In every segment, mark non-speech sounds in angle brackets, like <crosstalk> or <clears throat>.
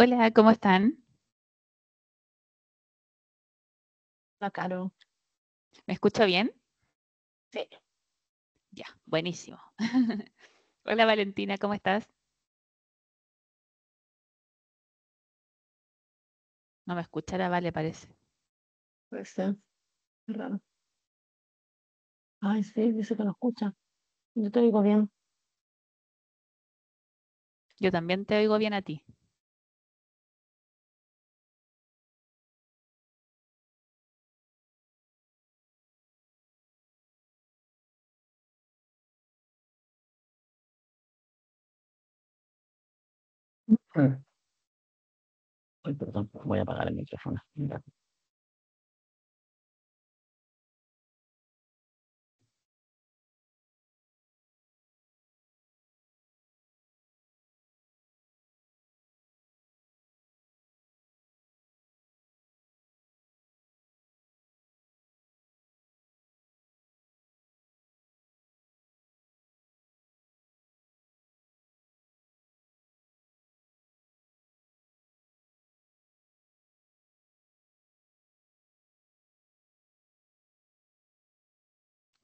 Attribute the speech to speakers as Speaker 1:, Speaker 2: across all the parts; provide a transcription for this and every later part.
Speaker 1: Hola, ¿cómo están? Hola, Caro. ¿Me escucha bien? Sí. Ya, buenísimo. <laughs> Hola, Valentina, ¿cómo estás? No me escuchará, vale, parece. Puede ser. Es raro. Ay, sí, dice que lo escucha. Yo te oigo bien. Yo también te oigo bien a ti. voy a apagar el micrófono.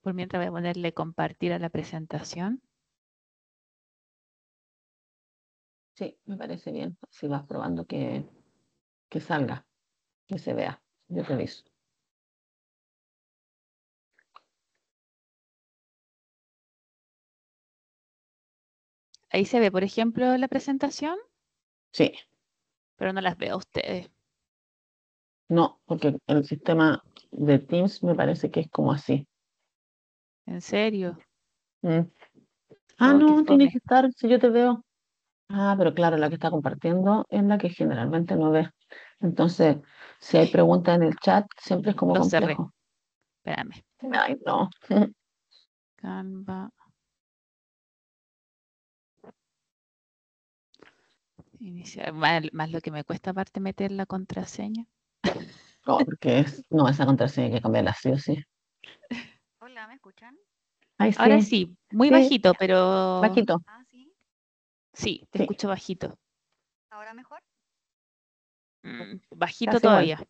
Speaker 1: Por mientras voy a ponerle compartir a la presentación. Sí, me parece bien. Si vas probando que, salga, que se vea. Yo te aviso. Ahí se ve, por ejemplo, la presentación. Sí. Pero no las veo a ustedes.
Speaker 2: No, porque el sistema de Teams me parece que es como así.
Speaker 3: ¿En serio? Mm.
Speaker 1: Ah, no, tiene que
Speaker 3: estar, si yo te veo. Ah, pero claro, la que está compartiendo es la que generalmente no ve. Entonces, si hay preguntas en el chat, siempre es como complejo. Espérame. Ay, no. <laughs> Canva. Iniciar. Más, lo que me cuesta aparte meter la
Speaker 4: contraseña.
Speaker 3: No, porque no, esa contraseña hay que cambiarla sí o sí. <laughs> ¿me escuchan? Ahora sí,
Speaker 4: muy bajito, pero. Bajito. Ah, sí.
Speaker 1: Sí, te escucho bajito. ¿Ahora mejor? Mm, bajito todavía.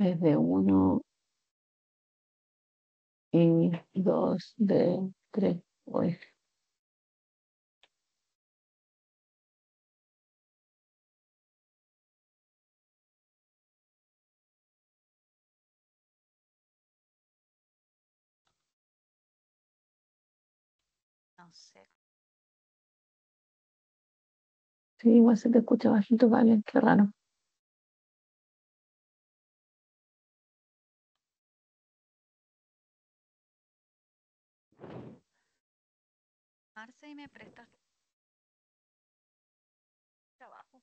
Speaker 1: es de uno y dos de es igual se te escucha bajito, vale, qué raro. Marce, y me presta trabajo.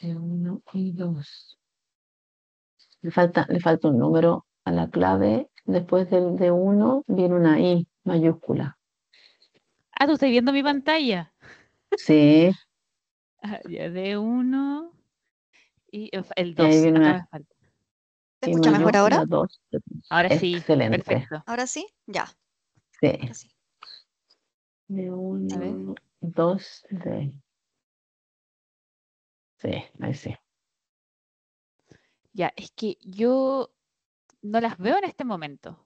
Speaker 1: De uno y dos. Le falta, le falta
Speaker 3: un número a la clave. Después del de uno viene una I mayúscula.
Speaker 4: Ah, tú estás viendo mi pantalla. Sí. Ah, ya de uno y el dos. Ah,
Speaker 5: ¿Te escucha mejor ahora? Ahora sí. Excelente.
Speaker 6: Ahora sí, ya.
Speaker 5: Sí. sí.
Speaker 1: De uno, dos, tres. Sí, ahí sí. Ya, es que yo
Speaker 4: no las veo en este momento.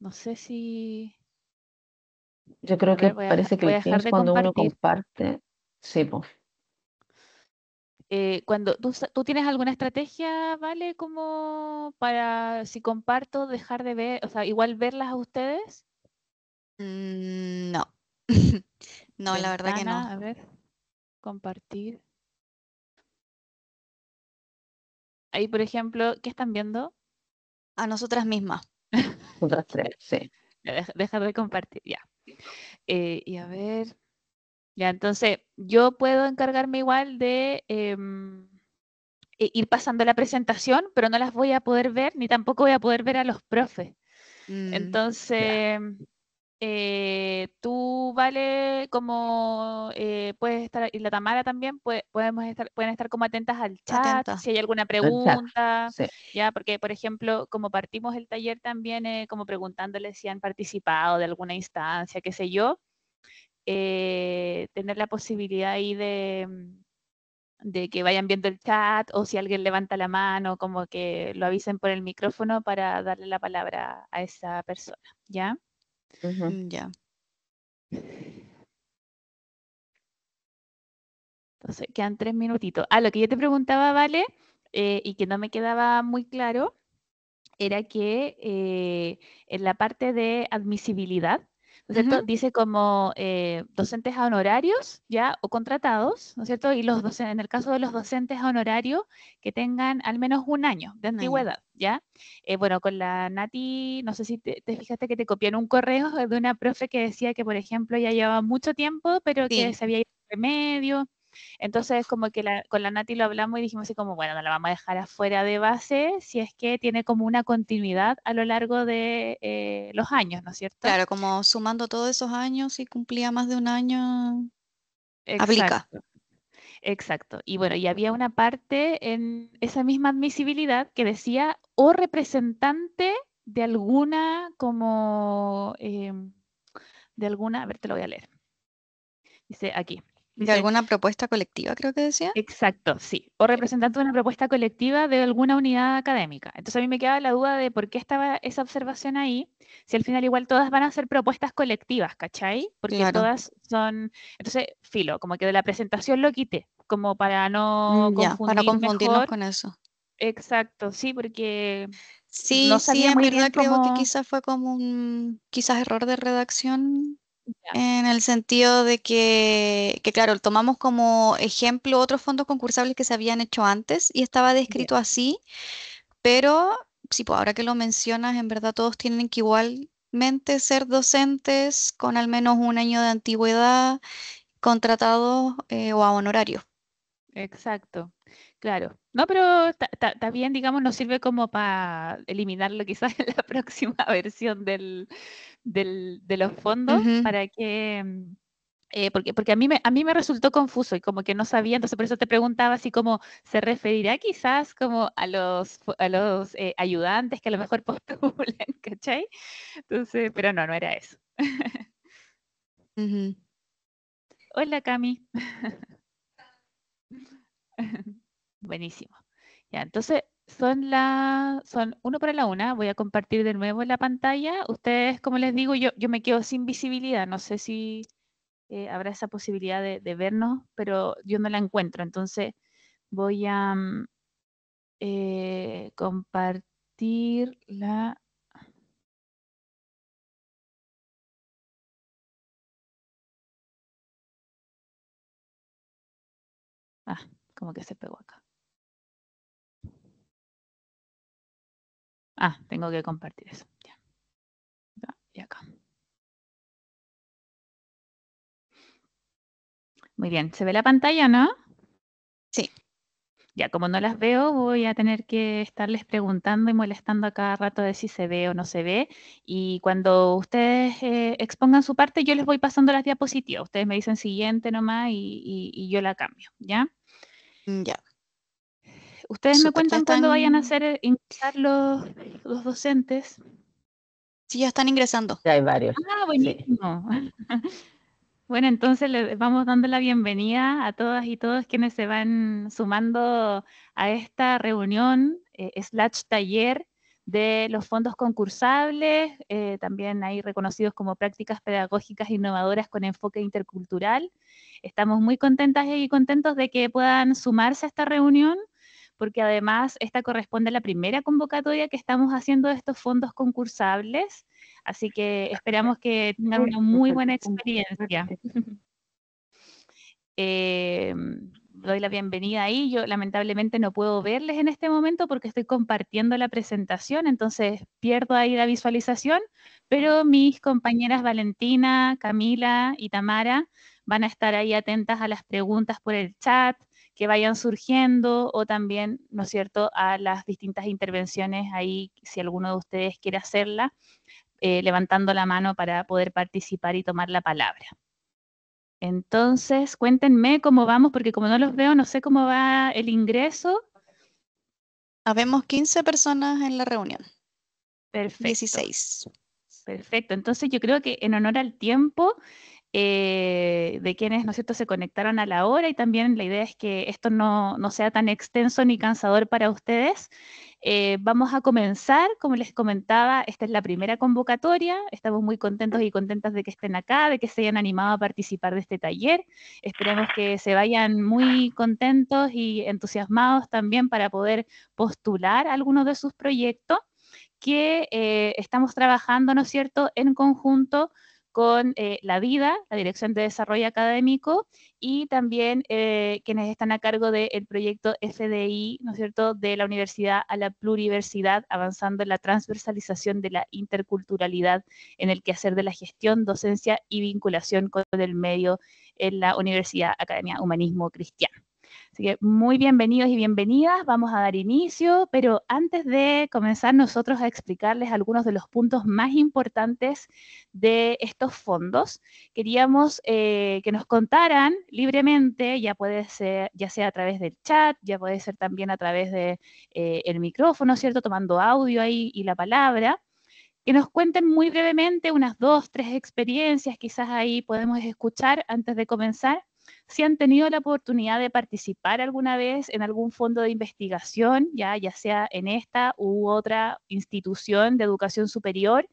Speaker 4: No sé si.
Speaker 2: Yo creo que parece que el cuando uno comparte, sí, pues.
Speaker 4: cuando ¿tú, tienes alguna estrategia, ¿vale? Como para si comparto, dejar de ver, o sea, igual verlas a ustedes.
Speaker 6: Mm,
Speaker 1: no. <laughs> no, la verdad que no. A ver,
Speaker 4: compartir. Ahí, por ejemplo, ¿qué están viendo?
Speaker 6: A nosotras mismas.
Speaker 1: Nosotras <laughs> tres, sí.
Speaker 4: Dejar de compartir, ya. Eh, y a ver, ya, entonces yo puedo encargarme igual de em, ir pasando la presentación, pero no las voy a poder ver, ni tampoco voy a poder ver a los profes. Mm, entonces, eh, tú, Vale, como eh, puedes estar, y la Tamara también, podemos estar, pueden estar como atentas al chat, si hay alguna pregunta, ya, porque por ejemplo, como partimos el taller también, eh, como preguntándole si han participado de alguna instancia, qué sé yo, tener la posibilidad ahí de, mm, de que vayan viendo el chat o si alguien levanta la mano, como que lo avisen por el micrófono para darle la palabra a esa persona, ¿ya? Mm, ya. Entonces, quedan tres minutitos. Ah, lo que yo te preguntaba, Vale, eh, y que no me quedaba muy claro, era que eh, en la parte de admisibilidad, Dice como eh, docentes honorarios, ya, o contratados, ¿no es cierto? Y los en el caso de los docentes honorarios, que tengan al menos un año de antigüedad, ¿ya? Eh, bueno, con la Nati, no sé si te, fijaste que te copiaron un correo de una profe que decía que, por ejemplo, ya llevaba mucho tiempo, pero que se había ido remedio. Entonces, como que con la Nati lo hablamos y dijimos así como, bueno, no la vamos a dejar afuera de base si es que tiene como
Speaker 6: una continuidad a lo largo de eh, los años, ¿no es cierto? Claro, como sumando todos esos años, y cumplía más de un año, Exacto. aplica. Exacto.
Speaker 4: Y bueno, y había una parte en esa misma admisibilidad que decía o representante de alguna como, eh, de alguna, a ver, te lo voy a leer. Dice aquí, de alguna propuesta colectiva, creo que decía. Exacto, sí. O representante de una propuesta colectiva de alguna unidad académica. Entonces a mí me quedaba la duda de por qué estaba esa observación ahí, si al final igual todas van a ser propuestas colectivas, ¿cachai? Porque todas son... Entonces, filo, como que de la presentación lo quite, como para no mm, para confundirnos con eso. Exacto, sí, porque...
Speaker 6: Sí, sí, en verdad creo que quizás fue como un quizás error de redacción en el sentido de que, que, claro, tomamos como ejemplo otros fondos concursables que se habían hecho antes y estaba descrito así, pero sí, pues ahora que lo mencionas, en verdad todos tienen que igualmente ser docentes con al menos un año de antigüedad contratados eh, o a honorario.
Speaker 4: Exacto, claro. No, pero está bien, digamos, nos sirve como para eliminarlo quizás <laughs> en la próxima <laughs> versión de los fondos para que... Mm, eh, porque, a, mí me, a mí me resultó confuso y como que no sabía, entonces por eso te preguntaba si como se referirá quizás como a los, a los eh, ayudantes que a lo mejor <laughs> postulan, ¿cachai? Entonces, pero no, no era eso. Hola, Cami. Buenísimo. Ya, entonces son la, son uno para la una. Voy a compartir de nuevo la pantalla. Ustedes, como les digo, yo, yo me quedo sin visibilidad. No sé si eh, habrá esa posibilidad de, vernos, pero yo no la encuentro. Entonces
Speaker 1: voy a mm, eh, compartir la... Ah, como que se pegó acá. Ah, tengo que compartir eso. Ya. Y acá. Muy bien, ¿se ve la pantalla, no?
Speaker 4: Sí. Ya, como no las veo, voy a tener que estarles preguntando y molestando a cada rato de si se ve o no se ve. Y cuando ustedes eh, expongan su parte, yo les voy pasando las diapositivas. Ustedes me dicen siguiente nomás y, y yo la cambio, ¿ya? Mm, ya. Ustedes me cuentan cuándo vayan a hacer eh, ingresar los,
Speaker 6: los docentes. Sí, ya están ingresando. Ya hay varios. Ah,
Speaker 4: buenísimo. <laughs> Bueno, entonces les vamos dando la bienvenida a todas y todos quienes se van sumando a esta reunión, eh, slash taller de los fondos concursables, eh, también ahí reconocidos como prácticas pedagógicas innovadoras con enfoque intercultural. Estamos muy contentas y contentos de que puedan sumarse a esta reunión porque además esta corresponde a la primera convocatoria que estamos haciendo de estos fondos concursables, así que esperamos que tengan una muy buena experiencia. <laughs> Em, doy la bienvenida ahí. Yo lamentablemente no puedo verles en este momento porque estoy compartiendo la presentación, entonces pierdo ahí la visualización, pero mis compañeras Valentina, Camila y Tamara van a estar ahí atentas a las preguntas por el chat, que vayan surgiendo o también, ¿no es cierto?, a las distintas intervenciones ahí, si alguno de ustedes quiere hacerla, eh, levantando la mano para poder participar y tomar la palabra. Entonces, cuéntenme cómo vamos, porque como no los veo, no sé cómo va el ingreso. Habemos 15 personas en la reunión. Perfecto.
Speaker 5: 16.
Speaker 4: Perfecto. Entonces, yo creo que en honor al tiempo, eh, de quienes, ¿no es cierto?, se conectaron a la hora y también la idea es que esto no, no sea tan extenso ni cansador para ustedes. Eh, vamos a comenzar, como les comentaba, esta es la primera convocatoria, estamos muy contentos y contentas de que estén acá, de que se hayan animado a participar de este taller, esperemos que se vayan muy contentos y entusiasmados también para poder postular algunos de sus proyectos que eh, estamos trabajando, ¿no es cierto?, en conjunto con eh, la vida, la Dirección de Desarrollo Académico, y también eh, quienes están a cargo del proyecto FDI, ¿no es cierto?, de la universidad a la pluriversidad, avanzando en la transversalización de la interculturalidad en el quehacer de la gestión, docencia y vinculación con el medio en la Universidad Academia Humanismo Cristiano. Así que muy bienvenidos y bienvenidas. Vamos a dar inicio, pero antes de comenzar nosotros a explicarles algunos de los puntos más importantes de estos fondos, queríamos eh, que nos contaran libremente, ya puede ser, ya sea a través del chat, ya puede ser también a través de eh, micrófono, ¿cierto? Tomando audio ahí y la palabra que nos cuenten muy brevemente unas dos, tres experiencias, quizás ahí podemos escuchar antes de comenzar, si han tenido la oportunidad de participar alguna vez en algún fondo de investigación, ya, ya sea en esta u otra institución de educación superior,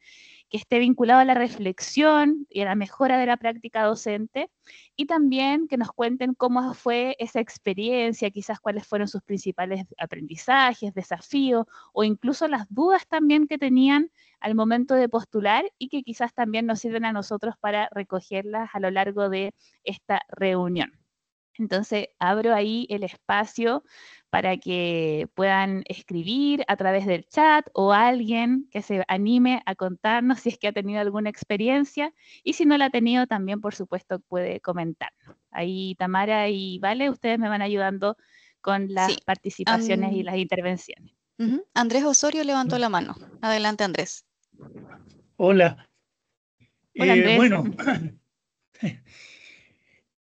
Speaker 4: que esté vinculado a la reflexión y a la mejora de la práctica docente, y también que nos cuenten cómo fue esa experiencia, quizás cuáles fueron sus principales aprendizajes, desafíos, o incluso las dudas también que tenían al momento de postular y que quizás también nos sirven a nosotros para recogerlas a lo largo de esta reunión. Entonces, abro ahí el espacio para que puedan escribir a través del chat o alguien que se anime a contarnos si es que ha tenido alguna experiencia y si no la ha tenido también, por supuesto, puede comentarnos. Ahí Tamara y Vale, ustedes me van ayudando con las participaciones y las intervenciones.
Speaker 6: Andrés Osorio levantó la mano. Adelante, Andrés. Hola. Hola eh, Bueno,
Speaker 7: <laughs>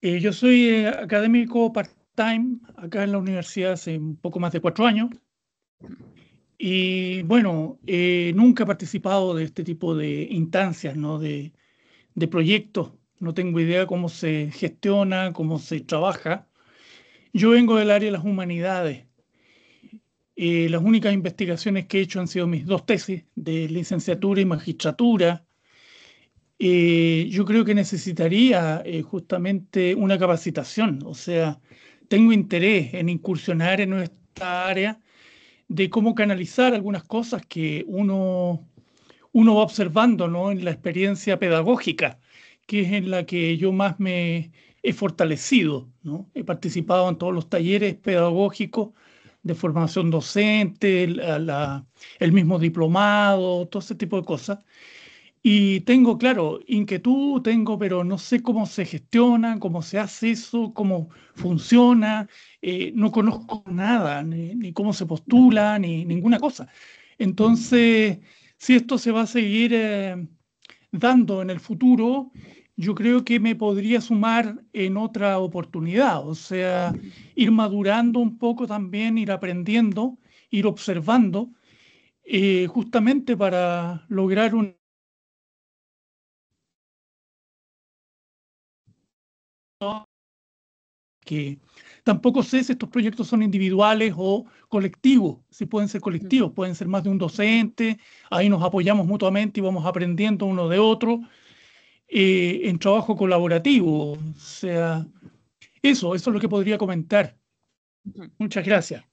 Speaker 7: Eh, yo soy eh, académico part-time acá en la universidad hace un poco más de cuatro años. Y bueno, eh, nunca he participado de este tipo de instancias, ¿no? de, de proyectos. No tengo idea cómo se gestiona, cómo se trabaja. Yo vengo del área de las humanidades. las únicas investigaciones que he hecho han sido mis dos tesis de licenciatura y magistratura eh, yo creo que necesitaría eh, justamente una capacitación. O sea, tengo interés en incursionar en nuestra área de cómo canalizar algunas cosas que uno, uno va observando en la experiencia pedagógica, que es en la que yo más me he fortalecido. ¿no? He participado en todos los talleres pedagógicos de formación docente, el mismo diplomado, todo ese tipo de cosas. Y tengo, claro, inquietud tengo, pero no sé cómo se gestiona, cómo se hace eso, cómo funciona, eh, no conozco nada, ni, cómo se postula, ni ninguna cosa. Entonces, si esto se va a seguir eh, dando en el futuro, yo creo que me podría sumar en otra oportunidad, o sea, ir madurando un poco también, ir aprendiendo, ir observando, eh, justamente para lograr un que tampoco sé si estos proyectos son individuales o colectivos, si pueden ser colectivos, pueden ser más de un docente, ahí nos apoyamos mutuamente y vamos aprendiendo uno de otro eh, en trabajo colaborativo. O sea, eso, eso es lo que podría comentar. Muchas gracias.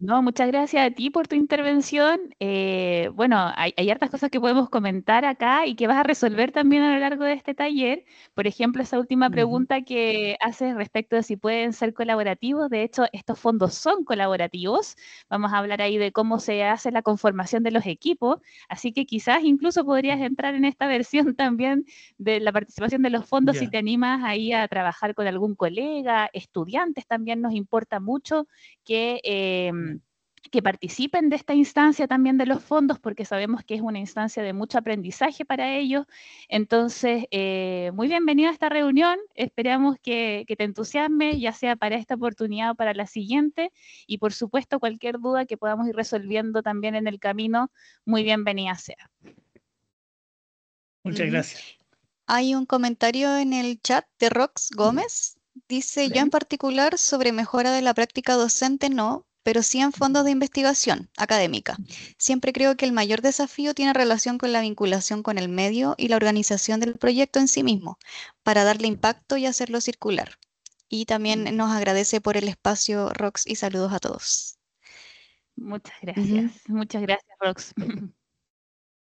Speaker 4: No, muchas gracias a ti por tu intervención. Eh, bueno, hay, hartas cosas que podemos comentar acá y que vas a resolver también a lo largo de este taller. Por ejemplo, esa última pregunta que haces respecto de si pueden ser colaborativos. De hecho, estos fondos son colaborativos. Vamos a hablar ahí de cómo se hace la conformación de los equipos. Así que quizás incluso podrías entrar en esta versión <laughs> también de la participación de los fondos si te animas ahí a trabajar con algún colega, estudiantes también nos importa mucho que... Em, que participen de esta instancia también de los fondos, porque sabemos que es una instancia de mucho aprendizaje para ellos. Entonces, eh, muy bienvenida a esta reunión, esperamos que, que te entusiasme, ya sea para esta oportunidad o para la siguiente, y por supuesto cualquier duda que podamos ir resolviendo también en el camino, muy bienvenida sea.
Speaker 8: Muchas gracias.
Speaker 6: Hay un comentario en el chat de Rox Gómez. Dice, yo en particular sobre mejora de la práctica docente no, pero sí en fondos de investigación académica. Siempre creo que el mayor desafío tiene relación con la vinculación con el medio y la organización del proyecto en sí mismo, para darle impacto y hacerlo circular. Y también mm. nos agradece por el espacio, Rox, y saludos a todos. Muchas gracias. Muchas gracias,
Speaker 3: Rox. <laughs>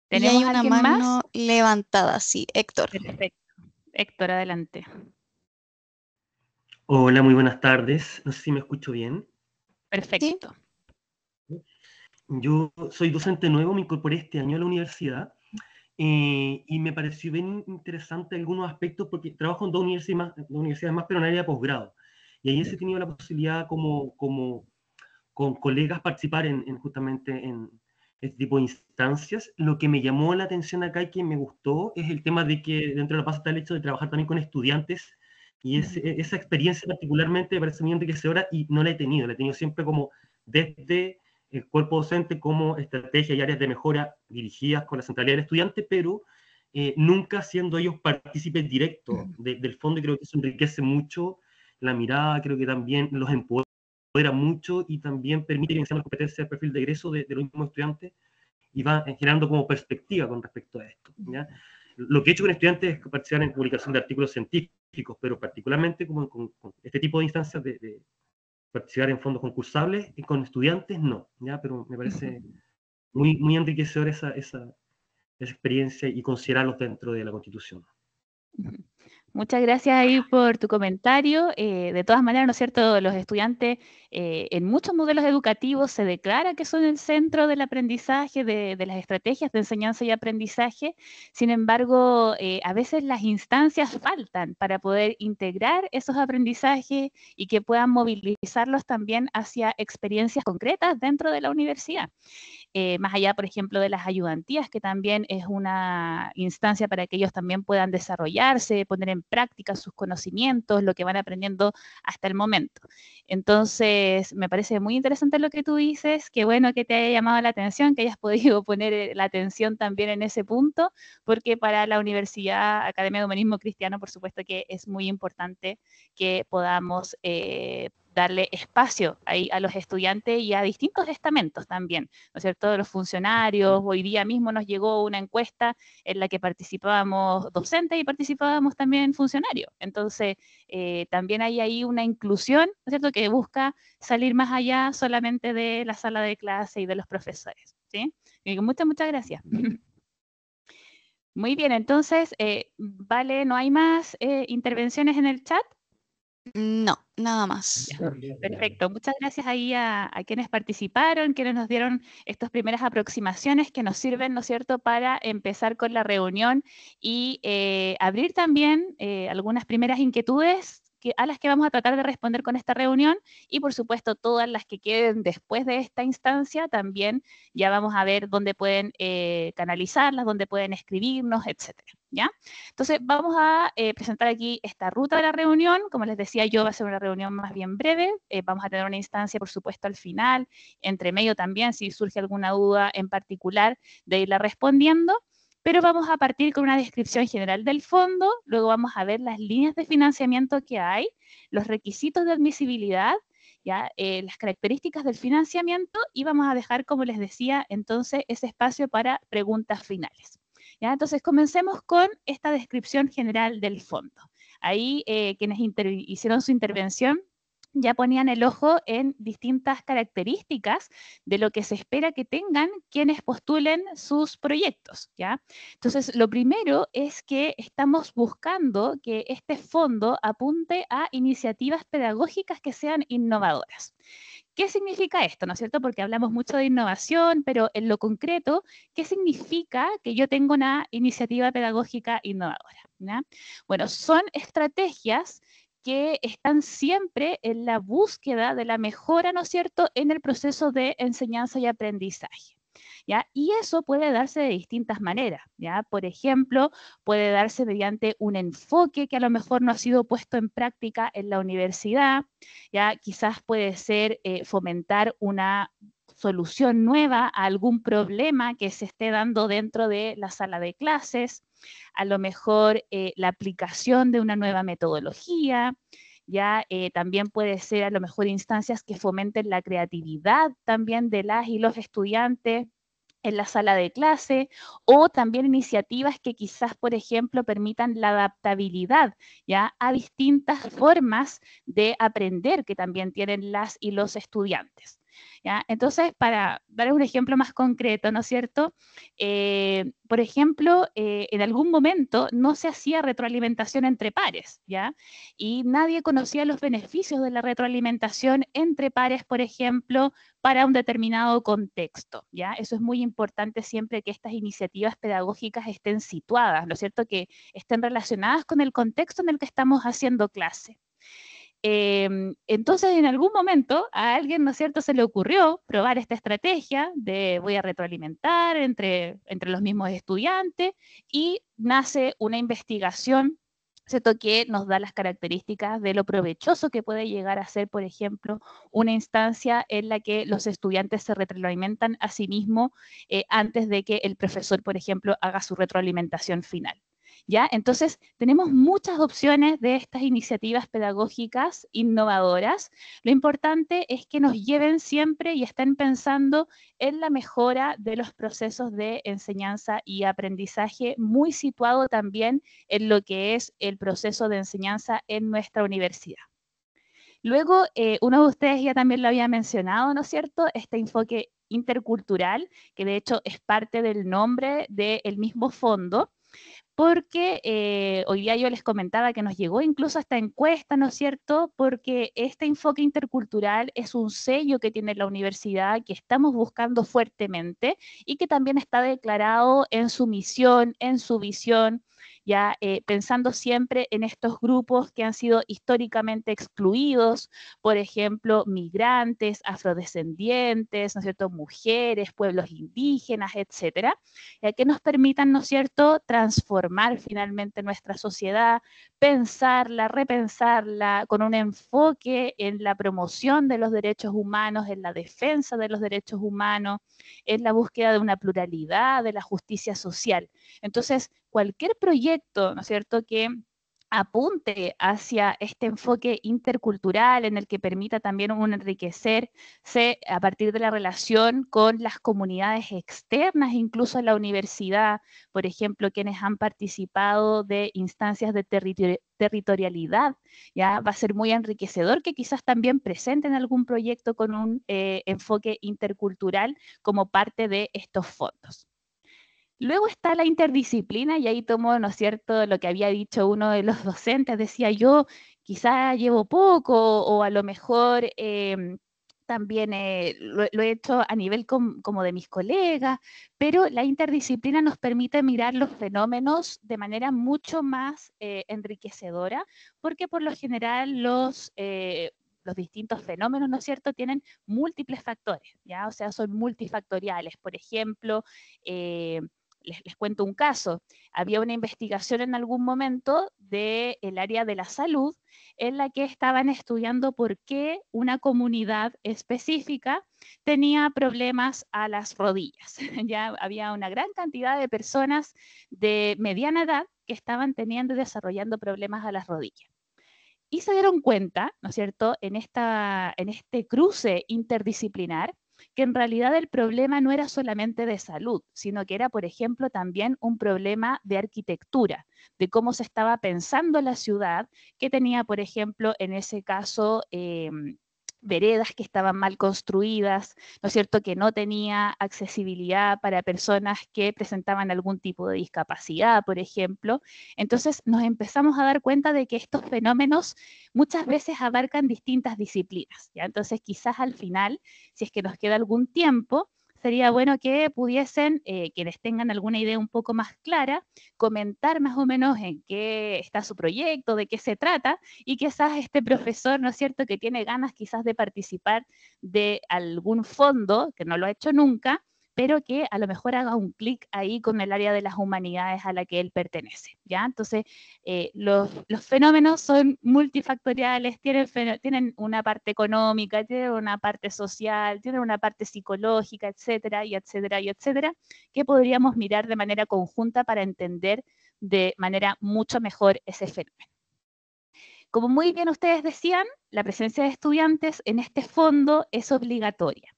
Speaker 4: ¿Tenemos y hay una mano
Speaker 6: levantada, sí, Héctor. Perfecto. Héctor,
Speaker 4: adelante.
Speaker 8: Hola, muy buenas tardes. No sé si me escucho bien.
Speaker 4: Perfecto.
Speaker 8: Yo soy docente nuevo, me incorporé este año a la universidad eh, y me pareció bien interesante algunos aspectos porque trabajo en dos universidades más, pero en área de posgrado. Y ahí he tenido la posibilidad como, como con colegas participar en, justamente en este tipo de instancias. Lo que me llamó la atención acá y que me gustó es el tema de que dentro de la PASA está el hecho de trabajar también con estudiantes y esa experiencia particularmente me parece muy enriquecedora y no la he tenido, la he tenido siempre como desde el cuerpo docente como estrategia y áreas de mejora dirigidas con la centralidad del estudiante, pero eh, nunca siendo ellos partícipes directos del fondo y creo que eso enriquece mucho la mirada, creo que también los empodera mucho y también permite que las competencias del perfil de egreso de, los mismos estudiantes y va eh, generando como perspectiva con respecto a esto. ¿ya? Lo que he hecho con estudiantes es participar en publicación de artículos científicos, pero particularmente como con, este tipo de instancias de, participar en fondos concursables, y con estudiantes no, ¿ya? pero me parece muy, muy enriquecedor esa experiencia y considerarlos dentro de la Constitución.
Speaker 4: Muchas gracias ahí por tu comentario. Eh, de todas maneras, ¿no es cierto? Los estudiantes eh, en muchos modelos educativos se declara que son el centro del aprendizaje, de, las estrategias de enseñanza y aprendizaje. Sin embargo, eh, a veces las instancias faltan para poder integrar esos aprendizajes y que puedan movilizarlos también hacia experiencias concretas dentro de la universidad. más allá, por ejemplo, de las ayudantías, que también es una instancia para que ellos también puedan desarrollarse, poner en práctica sus conocimientos, lo que van aprendiendo hasta el momento. Entonces, me parece muy interesante lo que tú dices, que bueno que te haya llamado la atención, que hayas <laughs> podido poner eh, la atención también en ese punto, porque para la Universidad Academia de Humanismo Cristiano, por supuesto que es muy importante que podamos... Eh, darle espacio ahí a los estudiantes y a distintos estamentos también, ¿no es cierto?, los funcionarios, hoy día mismo nos llegó una encuesta en la que participábamos docentes y participábamos también funcionarios, entonces eh, también hay ahí una inclusión, ¿no es cierto?, que busca salir más allá solamente de la sala de clase y de los profesores, ¿sí? muchas, muchas gracias. <laughs> Muy bien, entonces, eh, vale, no hay más eh, intervenciones en el chat. No, nada más. perfecto. Muchas gracias ahí a, quienes participaron, quienes nos dieron estas primeras aproximaciones que nos sirven, ¿no es cierto?, para empezar con la reunión y eh, abrir también eh, algunas primeras inquietudes a las que vamos a tratar de responder con esta reunión y por supuesto todas las que queden después de esta instancia también ya vamos a ver dónde pueden eh, canalizarlas, dónde pueden escribirnos, etcétera. ¿Ya? Entonces vamos a eh, presentar aquí esta ruta de la reunión. Como les decía yo, va a ser una reunión más bien breve. Eh, vamos a tener una instancia, por supuesto, al final, entre medio también, si surge alguna duda en particular, de irla respondiendo pero vamos a partir con una descripción general del fondo, luego vamos a ver las líneas de financiamiento que hay, los requisitos de admisibilidad, ya, eh, las características del financiamiento y vamos a dejar, como les decía, entonces ese espacio para preguntas finales. ¿ya? Entonces comencemos con esta descripción general del fondo. Ahí eh, quienes hicieron su intervención ya ponían el ojo en distintas características de lo que se espera que tengan quienes postulen sus proyectos, ¿ya? Entonces, lo primero es que estamos buscando que este fondo apunte a iniciativas pedagógicas que sean innovadoras. ¿Qué significa esto, no es cierto? Porque hablamos mucho de innovación, pero en lo concreto, ¿qué significa que yo tengo una iniciativa pedagógica innovadora? Bueno, son estrategias que están siempre en la búsqueda de la mejora, ¿no es cierto?, en el proceso de enseñanza y aprendizaje. ¿Ya? Y eso puede darse de distintas maneras, ¿ya? Por ejemplo, puede darse mediante un enfoque que a lo mejor no ha sido puesto en práctica en la universidad, ¿ya? Quizás puede ser eh, fomentar una solución nueva a algún problema que se esté dando dentro de la sala de clases, a lo mejor eh, la aplicación de una nueva metodología, ya eh, también puede ser a lo mejor instancias que fomenten la creatividad también de las y los estudiantes en la sala de clase o también iniciativas que quizás, por ejemplo, permitan la adaptabilidad ya a distintas formas de aprender que también tienen las y los estudiantes. ¿ya? Entonces, para dar un ejemplo más concreto, ¿no es cierto? Eh, por ejemplo, eh, en algún momento no se hacía retroalimentación entre pares, ¿ya? Y nadie conocía los beneficios de la retroalimentación entre pares, por ejemplo, para un determinado contexto, ¿ya? Eso es muy importante siempre que estas iniciativas pedagógicas estén situadas, ¿no es cierto? Que estén relacionadas con el contexto en el que estamos haciendo clase. Em, entonces, en algún momento a alguien, ¿no es cierto?, se le ocurrió probar esta estrategia de voy a retroalimentar entre, los mismos estudiantes y nace una investigación ¿cierto? que nos da las características de lo provechoso que puede llegar a ser, por ejemplo, una instancia en la que los estudiantes se retroalimentan a sí mismos eh, antes de que el profesor, por ejemplo, haga su retroalimentación final. Entonces, tenemos muchas opciones de estas iniciativas pedagógicas innovadoras. Lo importante es que nos lleven siempre y estén pensando en la mejora de los procesos de enseñanza y aprendizaje, muy situado también en lo que es el proceso de enseñanza en nuestra universidad. Luego, eh, uno de ustedes ya también lo había mencionado, ¿no es cierto? Este enfoque intercultural, que de hecho es parte del nombre del mismo fondo porque eh, hoy día yo les comentaba que nos llegó incluso esta encuesta, ¿no es cierto? Porque este enfoque intercultural es un sello que tiene la universidad, que estamos buscando fuertemente y que también está declarado en su misión, en su visión, ya eh, pensando siempre en estos grupos que han sido históricamente excluidos, por ejemplo, migrantes, afrodescendientes, ¿no cierto?, mujeres, pueblos indígenas, etcétera, ya que nos permitan, ¿no es cierto?, transformar finalmente nuestra sociedad, pensarla, repensarla con un enfoque en la promoción de los derechos humanos, en la defensa de los derechos humanos, en la búsqueda de una pluralidad, de la justicia social. Entonces, cualquier proyecto, ¿no es cierto?, que apunte hacia este enfoque intercultural en el que permita también un enriquecerse a partir de la relación con las comunidades externas, incluso en la universidad, por ejemplo, quienes han participado de instancias de territorialidad, ya va a ser muy enriquecedor que quizás también presenten algún proyecto con un eh, enfoque intercultural como parte de estos fondos. Luego está la interdisciplina y ahí tomo, ¿no es cierto?, lo que había dicho uno de los docentes, decía yo, quizá llevo poco o a lo mejor... Em, también eh, lo, he hecho a nivel como de mis colegas, pero la interdisciplina nos permite mirar los fenómenos de manera mucho más eh, enriquecedora, porque por lo general los, eh, los distintos fenómenos, ¿no es cierto?, tienen múltiples factores, ¿ya? O sea, son multifactoriales. Por ejemplo, les, cuento un caso. Había una investigación en algún momento del área de la salud en la que estaban estudiando por qué una comunidad específica tenía problemas a las rodillas. <laughs> Ya había una gran cantidad de personas de mediana edad que estaban teniendo y desarrollando problemas a las rodillas. Y se dieron cuenta, ¿no es cierto?, en, esta, en este cruce interdisciplinar, que en realidad el problema no era solamente de salud, sino que era, por ejemplo, también un problema de arquitectura, de cómo se estaba pensando la ciudad, que tenía, por ejemplo, en ese caso, em, veredas que estaban mal construidas, ¿no es cierto?, que no tenía accesibilidad para personas que presentaban algún tipo de discapacidad, por ejemplo. Entonces nos empezamos a dar cuenta de que estos fenómenos muchas veces abarcan distintas disciplinas, ¿ya? Entonces quizás al final, si es que nos queda algún tiempo, sería bueno que pudiesen, eh, que quienes tengan alguna idea un poco más clara, comentar más o menos en qué está su proyecto, de qué se trata, y quizás este profesor, ¿no es cierto?, que tiene ganas quizás de participar de algún fondo, que no lo ha hecho nunca, pero que a lo mejor haga un clic ahí con el área de las humanidades a la que él pertenece, ¿ya? Entonces, eh, los, fenómenos son multifactoriales, tienen, tienen una parte económica, tienen una parte social, tienen una parte psicológica, etcétera, y etcétera, y etcétera, que podríamos mirar de manera conjunta para entender de manera mucho mejor ese fenómeno. Como muy bien ustedes decían, la presencia de estudiantes en este fondo es obligatoria.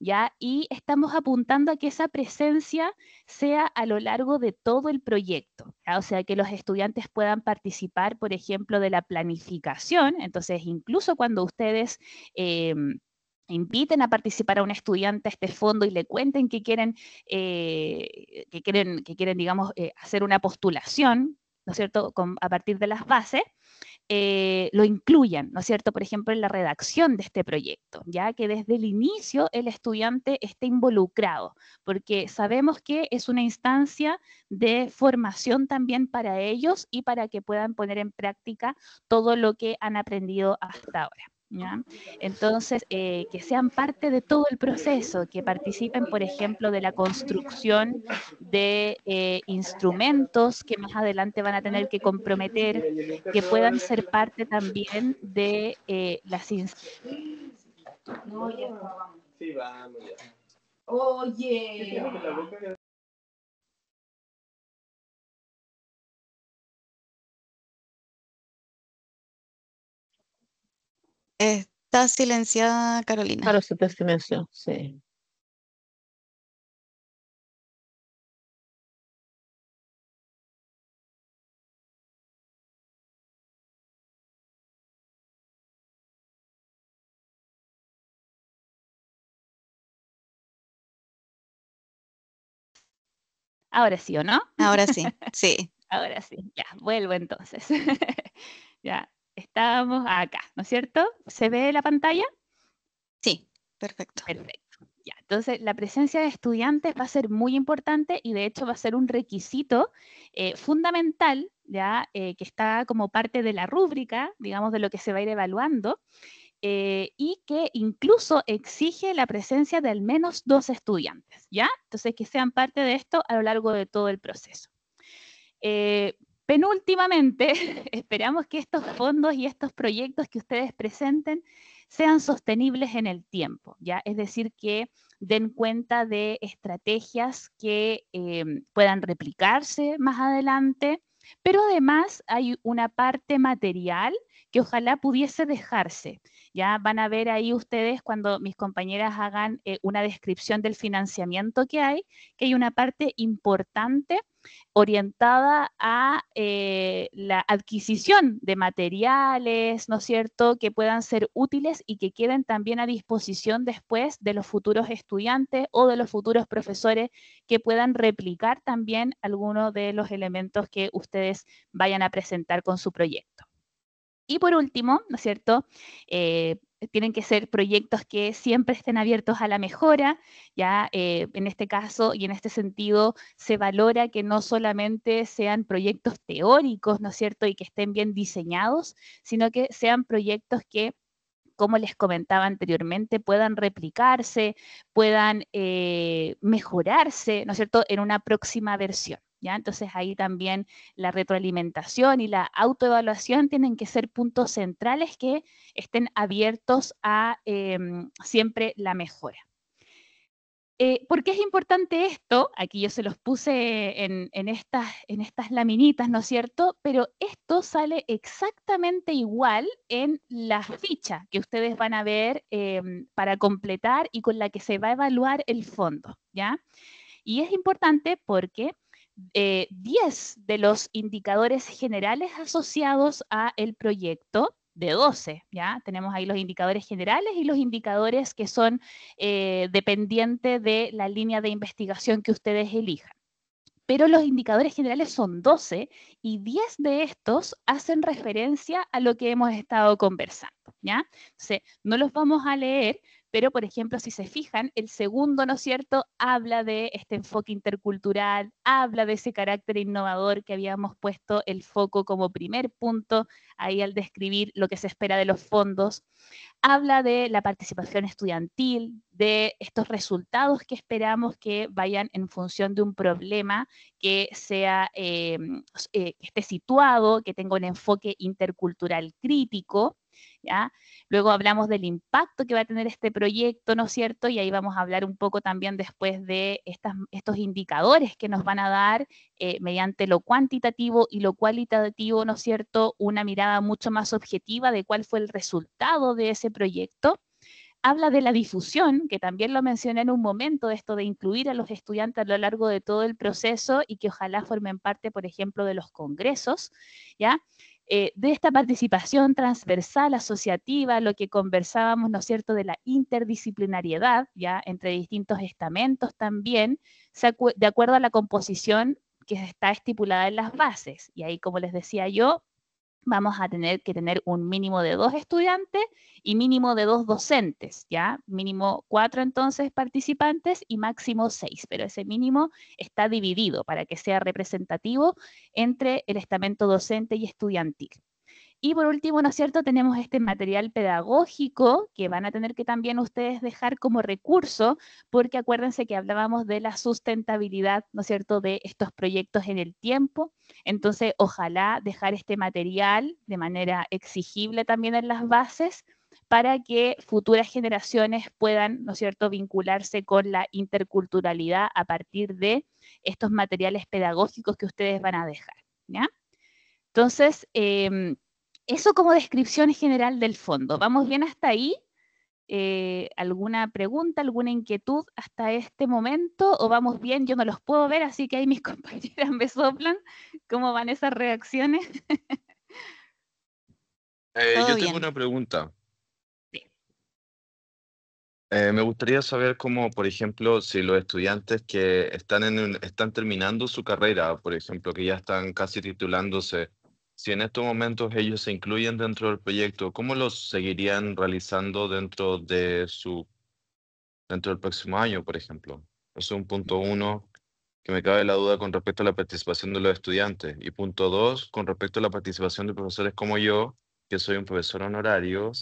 Speaker 4: ¿ya? Y estamos apuntando a que esa presencia sea a lo largo de todo el proyecto, o sea, que los estudiantes puedan participar, por ejemplo, de la planificación, entonces incluso cuando ustedes... Eh, inviten a participar a un estudiante a este fondo y le cuenten que quieren, eh, que quieren, que quieren digamos, eh, hacer una postulación, ¿no es cierto?, a partir de las bases, eh, lo incluyan, ¿no es cierto? Por ejemplo, en la redacción de este proyecto, ya que desde el inicio el estudiante esté involucrado, porque sabemos que es una instancia de formación también para ellos y para que puedan poner en práctica todo lo que han aprendido hasta ahora. ¿Ya? Entonces, eh, que sean parte de todo el proceso, que participen, por ejemplo, de la construcción de eh, instrumentos que más adelante van a tener que comprometer, que puedan ser parte también de eh, las
Speaker 1: Oye. Está silenciada Carolina. Claro, se te silenció, sí. Ahora sí, ¿o no? Ahora sí, <laughs> sí. Ahora sí, ya, vuelvo entonces. <laughs>
Speaker 4: ya, estábamos acá, ¿no es cierto? ¿Se ve la pantalla? Sí, perfecto. Perfecto. Ya, entonces, la presencia de estudiantes va a ser muy importante y de hecho va a ser un requisito eh, fundamental, ya eh, que está como parte de la rúbrica, digamos, de lo que se va a ir evaluando, eh, y que incluso exige la presencia de al menos dos estudiantes, ¿ya? Entonces, que sean parte de esto a lo largo de todo el proceso. Penúltimamente, <laughs> esperamos que estos fondos y estos proyectos que ustedes presenten sean sostenibles en el tiempo, Es decir, que den cuenta de estrategias que em, puedan replicarse más adelante, pero además hay una parte material que ojalá pudiese dejarse. Ya van a ver ahí ustedes cuando mis compañeras hagan eh, una descripción del financiamiento que hay, que hay una parte importante orientada a eh, la adquisición de materiales, ¿no es cierto?, que puedan ser útiles y que queden también a disposición después de los futuros estudiantes o de los futuros profesores que puedan replicar también algunos de los elementos que ustedes vayan a presentar con su proyecto. Y por último, ¿no es cierto? Eh, eh, tienen que ser proyectos que siempre estén abiertos a la mejora, ya eh, en este caso y en este sentido se valora que no solamente sean proyectos teóricos, ¿no es cierto?, y que estén bien diseñados, sino que sean proyectos que como les comentaba anteriormente, puedan replicarse, puedan eh, mejorarse, ¿no es cierto?, en una próxima versión. Entonces ahí también la retroalimentación y la autoevaluación tienen que ser puntos centrales que estén abiertos a em, siempre la mejora. Eh, ¿Por qué es importante esto? Aquí yo se los puse en, estas, en estas laminitas, ¿no es cierto? Pero esto sale exactamente igual en la ficha que ustedes van a ver em, para completar y con la que se va a evaluar el fondo, ¿ya? Y es importante porque 10 eh, de los indicadores generales asociados a el proyecto de 12, ¿ya? Tenemos ahí los indicadores generales y los indicadores que son eh, dependientes de la línea de investigación que ustedes elijan. Pero los indicadores generales son 12 y 10 de estos hacen referencia a lo que hemos estado conversando, ¿ya? no los vamos a leer, pero, por ejemplo, si se fijan, el segundo, ¿no es cierto?, habla de este enfoque intercultural, habla de ese carácter innovador que habíamos puesto el foco como primer punto ahí al describir lo que se espera de los fondos habla de la participación estudiantil, de estos resultados que esperamos que vayan en función de un problema que sea eh, eh, esté situado, que tenga un enfoque intercultural crítico. Luego hablamos del impacto que va a tener este proyecto, ¿no es cierto? Y ahí vamos a hablar un poco también después de estas, estos indicadores que nos van a dar eh, mediante lo cuantitativo y lo cualitativo, ¿no es cierto? Una mirada mucho más objetiva de cuál fue el resultado de ese proyecto. Habla de la difusión, que también lo mencioné en un momento, de esto de incluir a los estudiantes a lo largo de todo el proceso y que ojalá formen parte, por ejemplo, de los congresos, ¿ya? Eh, de esta participación transversal, asociativa, lo que conversábamos, ¿no es cierto?, de la interdisciplinariedad, ya, entre distintos estamentos también, de acuerdo a la composición que está estipulada en las bases. Y ahí, como les decía yo, vamos a tener que tener un mínimo de dos estudiantes y mínimo de dos docentes, ¿ya? Mínimo cuatro entonces participantes y máximo seis, pero ese mínimo está dividido para que sea representativo entre el estamento docente y estudiantil. Y por último, ¿no es cierto? Tenemos este material pedagógico que van a tener que también ustedes dejar como recurso, porque acuérdense que hablábamos de la sustentabilidad, ¿no es cierto?, de estos proyectos en el tiempo. Entonces, ojalá dejar este material de manera exigible también en las bases para que futuras generaciones puedan, ¿no es cierto?, vincularse con la interculturalidad a partir de estos materiales pedagógicos que ustedes van a dejar, ¿ya? Entonces, em, eso como descripción general del fondo. ¿Vamos bien hasta ahí? Eh, ¿Alguna pregunta, alguna inquietud hasta este momento? ¿O vamos bien? Yo no los puedo ver, así que ahí mis <laughs> compañeras me soplan cómo van esas reacciones.
Speaker 9: Eh, yo tengo una pregunta. Eh, me gustaría saber cómo, por ejemplo, si los estudiantes que están, en, están terminando su carrera, por ejemplo, que ya están casi titulándose, si en estos momentos ellos se incluyen dentro del proyecto, ¿cómo los seguirían realizando dentro de su dentro del próximo año, por ejemplo? Eso es un punto uno que me cabe la duda con respecto a la participación de los estudiantes. Y punto dos, con respecto a la participación de profesores como yo, que soy un profesor honorario,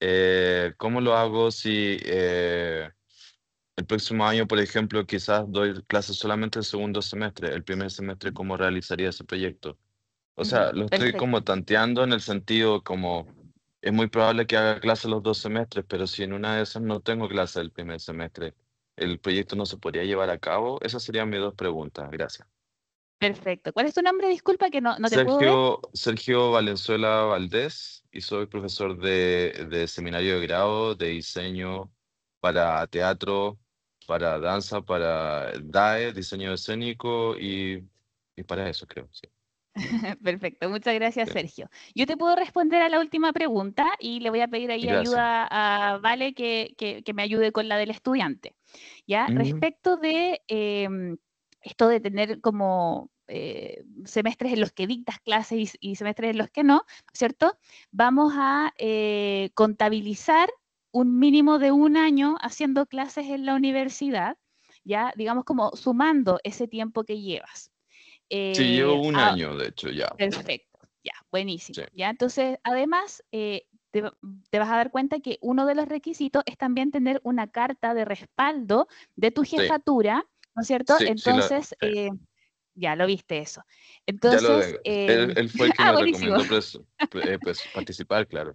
Speaker 9: eh, ¿cómo lo hago si eh, el próximo año, por ejemplo, quizás doy clases solamente el segundo semestre, el primer semestre, ¿cómo realizaría ese proyecto? O sea, lo estoy como tanteando en el sentido como es muy probable que haga clase los dos semestres, pero si en una de esas no tengo clase el primer semestre, ¿el proyecto no se podría llevar a cabo? Esas serían mis dos preguntas. Gracias.
Speaker 4: Perfecto. ¿Cuál es tu nombre? Disculpa que no, no te Sergio,
Speaker 9: ver. Sergio Valenzuela Valdés y soy profesor de, de seminario de grado de diseño para teatro, para danza, para DAE, diseño escénico y, y para eso creo, sí.
Speaker 4: <laughs> Perfecto, muchas gracias Sergio. Yo te puedo responder a la última pregunta y le voy a pedir ahí ayuda a Vale que, me ayude con la del estudiante. ¿ya? Mm. Respecto de em, esto de tener como eh, semestres en los que dictas clases y, semestres en los que no, ¿cierto? Vamos a eh, contabilizar un mínimo de un año haciendo clases en la universidad, ya digamos como sumando ese tiempo que llevas sí, eh, llevo un ah,
Speaker 9: año, de hecho, ya. Perfecto,
Speaker 4: ya, buenísimo. Ya, entonces, además, eh, te, vas a dar cuenta que uno de los requisitos es también tener una carta de respaldo de tu jefatura, ¿no es cierto? entonces, eh, ya lo viste eso. Entonces, ya él, fue el <laughs> que ah, me recomendó <laughs>
Speaker 9: pues, participar, claro.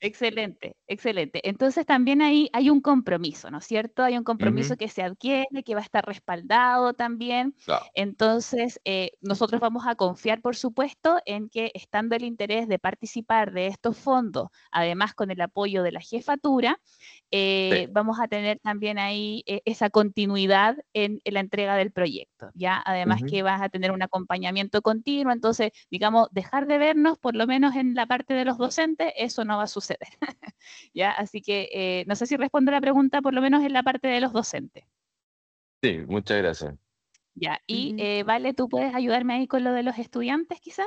Speaker 4: Excelente, excelente. Entonces también ahí hay un compromiso, ¿no es cierto? Hay un compromiso que se adquiere, que va a estar respaldado también. Entonces, eh, nosotros vamos a confiar, por supuesto, en que estando el interés de participar de estos fondos, además con el apoyo de la jefatura, eh, vamos a tener también ahí eh, esa continuidad en, la entrega del proyecto, ¿ya? Además que vas a tener un acompañamiento continuo, entonces, digamos, dejar de vernos, por lo menos en la parte de los docentes, eso no va a suceder <laughs> ¿Ya? Así que eh, no sé si respondo la pregunta, por lo menos en la parte de los docentes.
Speaker 9: Sí, muchas gracias.
Speaker 4: Ya,
Speaker 6: y mm. eh, Vale, ¿tú puedes ayudarme ahí con lo de los estudiantes quizás?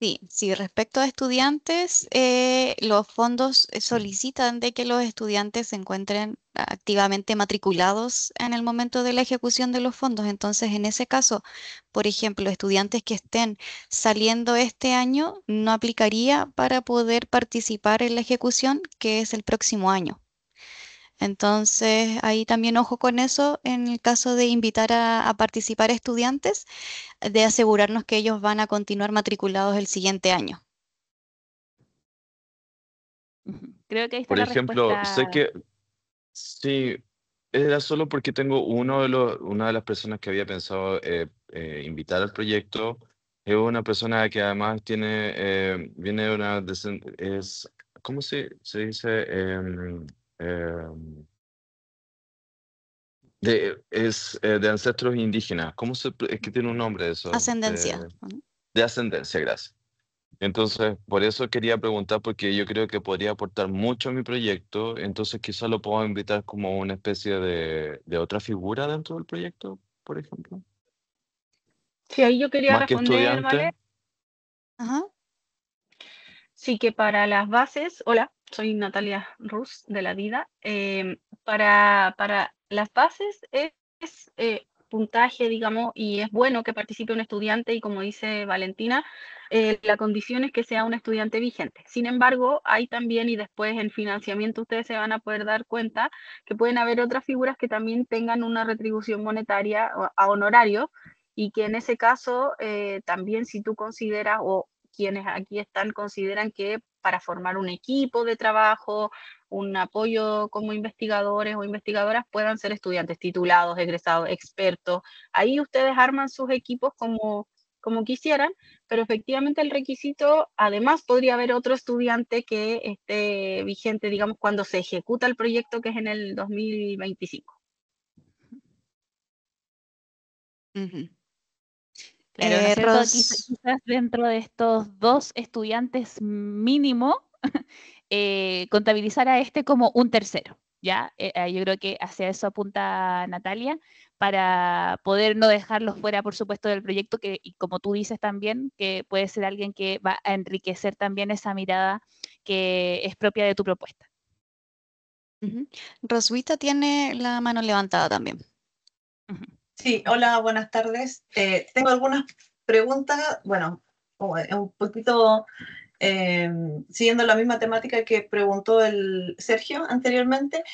Speaker 6: Sí, sí, respecto a estudiantes, eh, los fondos eh, solicitan de que los estudiantes se encuentren activamente matriculados en el momento de la ejecución de los fondos. Entonces, en ese caso, por ejemplo, estudiantes que estén saliendo este año no aplicaría para poder participar en la ejecución que es el próximo año. Entonces, ahí también ojo con eso en el caso de invitar a, participar estudiantes, de asegurarnos que ellos van a continuar matriculados el siguiente año.
Speaker 4: Creo que ahí está Por ejemplo, sé
Speaker 1: que
Speaker 9: sí, era solo porque tengo uno de los, una de las personas que había pensado eh, eh, invitar al proyecto. Es una persona que además tiene, eh, viene de una, es, ¿cómo se, se dice? Em, Em, de, es eh, de ancestros indígenas. ¿Cómo se, es que tiene un nombre eso? Ascendencia. De, ascendencia, gracias. Entonces, por eso quería preguntar, porque yo creo que podría aportar mucho a mi proyecto, entonces quizás lo puedo invitar como una especie de, de otra figura dentro del proyecto, por ejemplo.
Speaker 3: Sí, ahí yo quería responder, Sí, que para las bases, hola soy Natalia Rus de la Vida. Em, para, las bases es, eh, puntaje, digamos, y es bueno que participe un estudiante y como dice Valentina, eh, la condición es que sea un estudiante vigente. Sin embargo, hay también, y después en financiamiento ustedes se van a poder dar cuenta que pueden haber otras figuras que también tengan una retribución monetaria a honorario y que en ese caso eh, también si tú consideras o quienes aquí están consideran que para formar un equipo de trabajo, un apoyo como investigadores o investigadoras puedan ser estudiantes titulados, egresados, expertos. Ahí ustedes arman sus equipos como, como quisieran, pero efectivamente el requisito, además podría haber otro estudiante que esté vigente, digamos, cuando se ejecuta el proyecto que es en el 2025. Pero eh, Quizás,
Speaker 4: dentro de estos dos estudiantes mínimo, <laughs> eh, contabilizar a este como un tercero. ¿ya? Eh, yo creo que hacia eso apunta Natalia, para poder no dejarlos fuera, por supuesto, del proyecto, que, como tú dices también, que puede ser alguien que va a enriquecer también esa mirada que es propia de tu propuesta. Uh
Speaker 6: tiene la mano levantada también.
Speaker 10: Sí, hola, buenas tardes. Eh, tengo algunas preguntas, bueno, un poquito eh, siguiendo la misma temática que preguntó el Sergio anteriormente.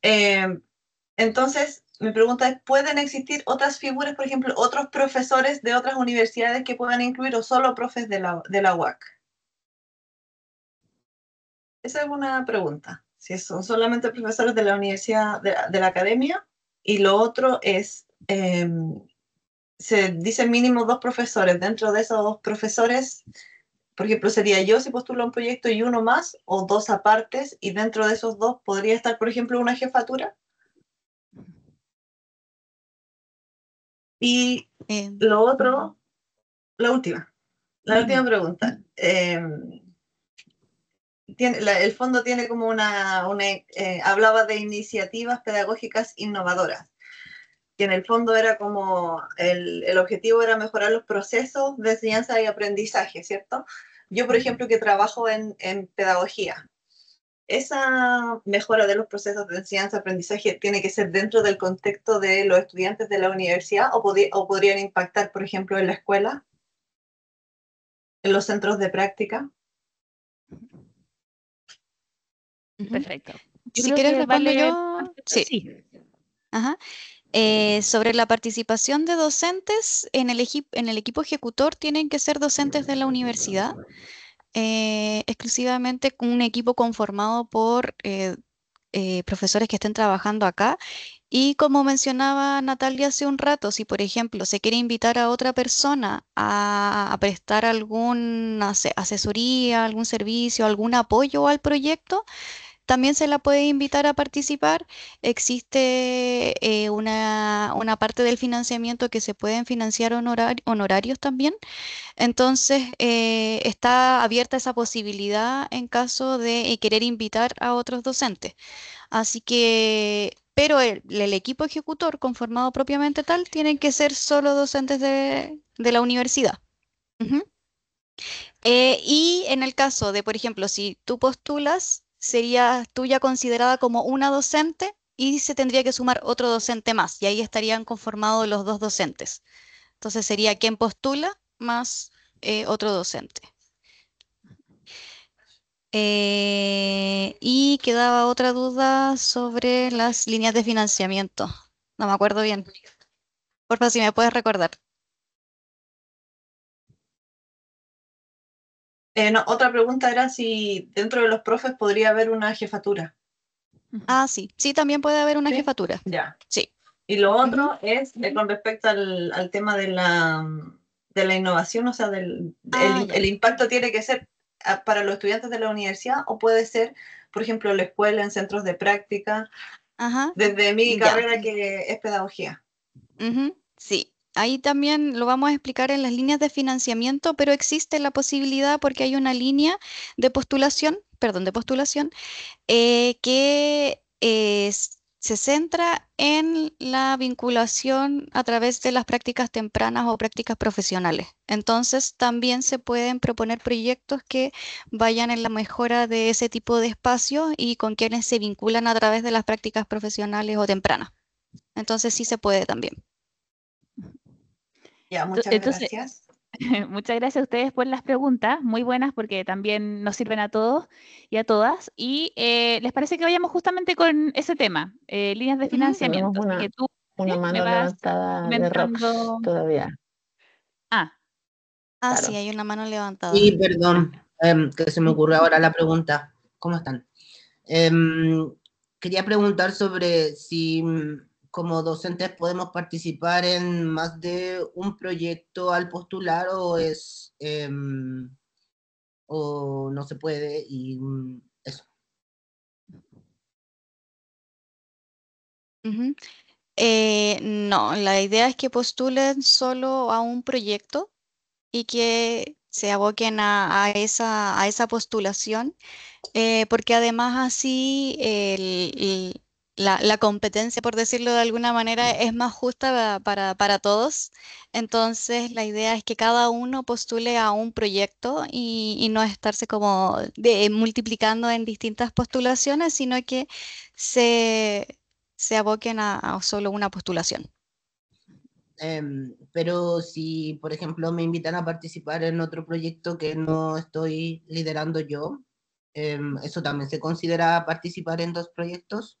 Speaker 10: Eh, entonces, mi pregunta es, ¿pueden existir otras figuras, por ejemplo, otros profesores de otras universidades que puedan incluir o solo profes de la, de la UAC? Esa es una pregunta. Si son solamente profesores de la universidad, de la academia. Y lo otro es, Em, se dicen mínimo dos profesores. Dentro de esos dos profesores, por ejemplo, sería yo si postulo un proyecto y uno más o dos apartes y dentro de esos dos podría estar, por ejemplo, una
Speaker 1: jefatura. Y em, lo otro, la última, la última pregunta. Em,
Speaker 10: el fondo tiene como una, eh, hablaba de iniciativas pedagógicas innovadoras que en el fondo era como el, objetivo era mejorar los procesos de enseñanza y aprendizaje, ¿cierto? Yo, por ejemplo, que trabajo en, pedagogía, esa mejora de los procesos de enseñanza y aprendizaje tiene que ser dentro del contexto de los estudiantes de la universidad o, podrían impactar, por ejemplo, en la escuela, en los centros de práctica.
Speaker 6: Perfecto.
Speaker 1: si quieres, yo.
Speaker 6: sí. Ajá. Eh, sobre la participación de docentes, en el, en el, equipo ejecutor tienen que ser docentes de la universidad, eh, exclusivamente un equipo conformado por eh, profesores que estén trabajando acá. Y como mencionaba Natalia hace un rato, si por ejemplo se quiere invitar a otra persona a, a prestar alguna asesoría, algún servicio, algún apoyo al proyecto, también se la puede invitar a participar. Existe eh, una, parte del financiamiento que se pueden financiar honorar, honorarios también. Entonces, eh, está abierta esa posibilidad en caso de eh, querer invitar a otros docentes. Así que pero el, equipo ejecutor conformado propiamente tal tienen que ser solo docentes de, la universidad. y en el caso de, por ejemplo, si tú postulas sería tuya considerada como una docente y se tendría que sumar otro docente más y ahí estarían conformados los dos docentes. Entonces sería quien postula más eh, otro docente. Eh, y quedaba otra duda sobre
Speaker 1: las líneas de financiamiento. No me acuerdo bien. Porfa, si me puedes recordar. Eh, otra pregunta era si dentro de los profes podría haber una jefatura. Ah, sí, sí,
Speaker 6: también puede haber una jefatura. Ya. Sí.
Speaker 10: Y lo otro es eh, con respecto al, tema de la, innovación, o sea, ah, el, impacto tiene que ser ah, para los estudiantes de la universidad o puede ser, por ejemplo, la escuela, en centros de práctica, Ajá. desde mi carrera que es pedagogía.
Speaker 6: Sí, ahí también lo vamos a explicar en las líneas de financiamiento, pero existe la posibilidad porque hay una línea de postulación, perdón, de postulación, eh, que eh, se centra en la vinculación a través de las prácticas tempranas o prácticas profesionales. Entonces, también se pueden proponer proyectos que vayan en la mejora de ese tipo de espacio y con quienes se vinculan a través de las prácticas profesionales o tempranas. Entonces, sí se puede también
Speaker 3: muchas gracias.
Speaker 4: <laughs> Muchas gracias a ustedes por las preguntas, muy buenas porque también nos sirven a todos y a todas. Y eh, les parece que vayamos justamente con ese tema,
Speaker 6: eh, líneas de financiamiento. una,
Speaker 3: mano levantada de todavía.
Speaker 6: Ah, ah sí, hay una mano levantada. Sí, perdón,
Speaker 3: em,
Speaker 10: que se me ocurrió ahora la pregunta. ¿Cómo están? Em, quería preguntar sobre si mm, como docentes podemos participar en más de
Speaker 1: un proyecto al postular o es em, o no se puede y eso.
Speaker 6: Eh, no, la idea es que postulen solo a un proyecto y que se aboquen a, esa, postulación, eh, porque además así el la, competencia, por decirlo de alguna manera, mm. es más justa para, todos. Entonces, la idea es que cada uno postule a un proyecto y, no estarse como eh, multiplicando en distintas postulaciones, sino que se, se aboquen a, solo una postulación. Em,
Speaker 10: pero si, por ejemplo, me invitan a participar en otro proyecto que no estoy liderando yo, em, ¿eso también se considera participar en dos proyectos?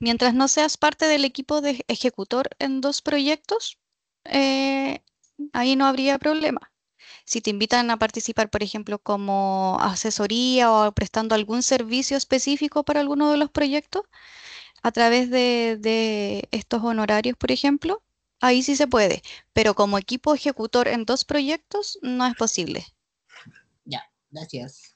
Speaker 6: mientras no seas parte del equipo de ejecutor en dos proyectos, eh, ahí no habría problema. Si te invitan a participar, por ejemplo, como asesoría o prestando algún servicio específico para alguno de los proyectos, a través de, de estos honorarios, por ejemplo, ahí sí se puede, pero como equipo ejecutor en dos proyectos no es posible. Ya, gracias.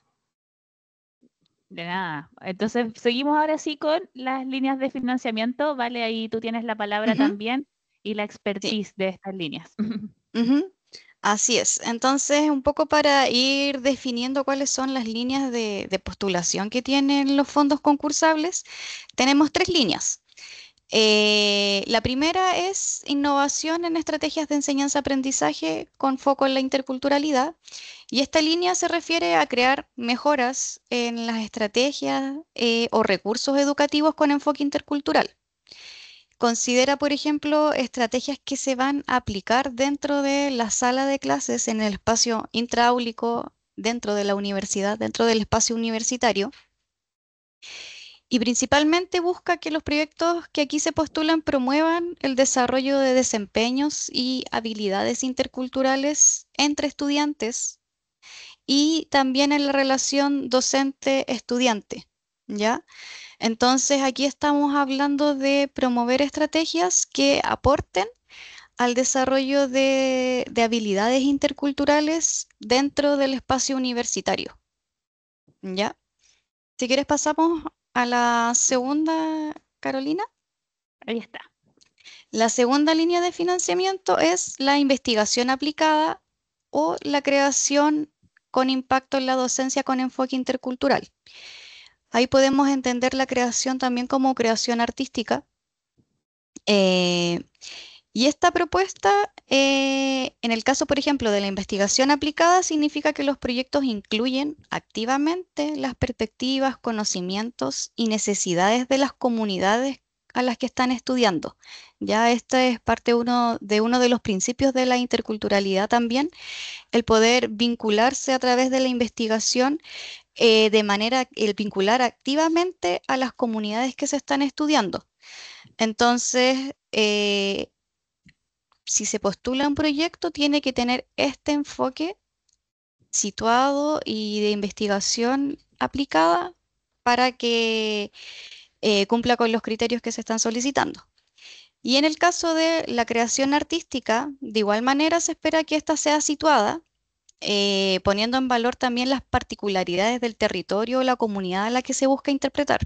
Speaker 4: De nada. Entonces, seguimos ahora sí con las líneas de financiamiento. Vale, ahí tú tienes la palabra también y la expertise de estas líneas.
Speaker 6: Así es. Entonces, un poco para ir definiendo cuáles son las líneas de postulación que tienen los fondos concursables, tenemos tres líneas. Eh, la primera es innovación en estrategias de enseñanza-aprendizaje con foco en la interculturalidad. Y esta línea se refiere a crear mejoras en las estrategias eh, o recursos educativos con enfoque intercultural. Considera, por ejemplo, estrategias que se van a aplicar dentro de la sala de clases, en el espacio intraúlico, dentro de la universidad, dentro del espacio universitario y principalmente busca que los proyectos que aquí se postulan promuevan el desarrollo de desempeños y habilidades interculturales entre estudiantes y también en la relación docente-estudiante, ¿ya? Entonces aquí estamos hablando de promover estrategias que aporten al desarrollo de, de habilidades interculturales dentro del espacio universitario, ¿ya? Si quieres pasamos a la segunda, Carolina. Ahí está. La segunda línea de financiamiento es la investigación aplicada o la creación con impacto en la docencia con enfoque intercultural. Ahí podemos entender la creación también como creación artística. Eh, y esta propuesta, eh, en el caso, por ejemplo, de la investigación aplicada, significa que los proyectos incluyen activamente las perspectivas, conocimientos y necesidades de las comunidades a las que están estudiando. Ya esta es parte uno de uno de los principios de la interculturalidad también, el poder vincularse a través de la investigación eh, de manera, el vincular activamente a las comunidades que se están estudiando. Entonces, eh, si se postula un proyecto, tiene que tener este enfoque situado y de investigación aplicada para que eh, cumpla con los criterios que se están solicitando. Y en el caso de la creación artística, de igual manera se espera que ésta sea situada, eh, poniendo en valor también las particularidades del territorio o la comunidad a la que se busca interpretar.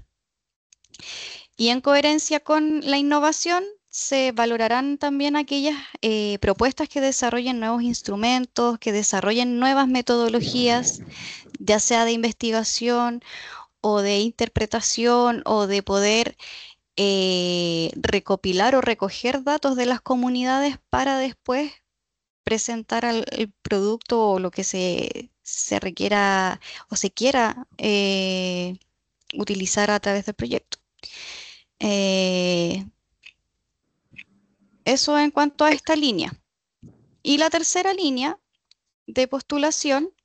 Speaker 6: Y en coherencia con la innovación, se valorarán también aquellas eh, propuestas que desarrollen nuevos instrumentos, que desarrollen nuevas metodologías, ya sea de investigación o de interpretación o de poder eh, recopilar o recoger datos de las comunidades para después presentar al, el producto o lo que se, requiera o se quiera eh, utilizar a través del proyecto. Eso en cuanto a esta línea. Y la tercera línea de postulación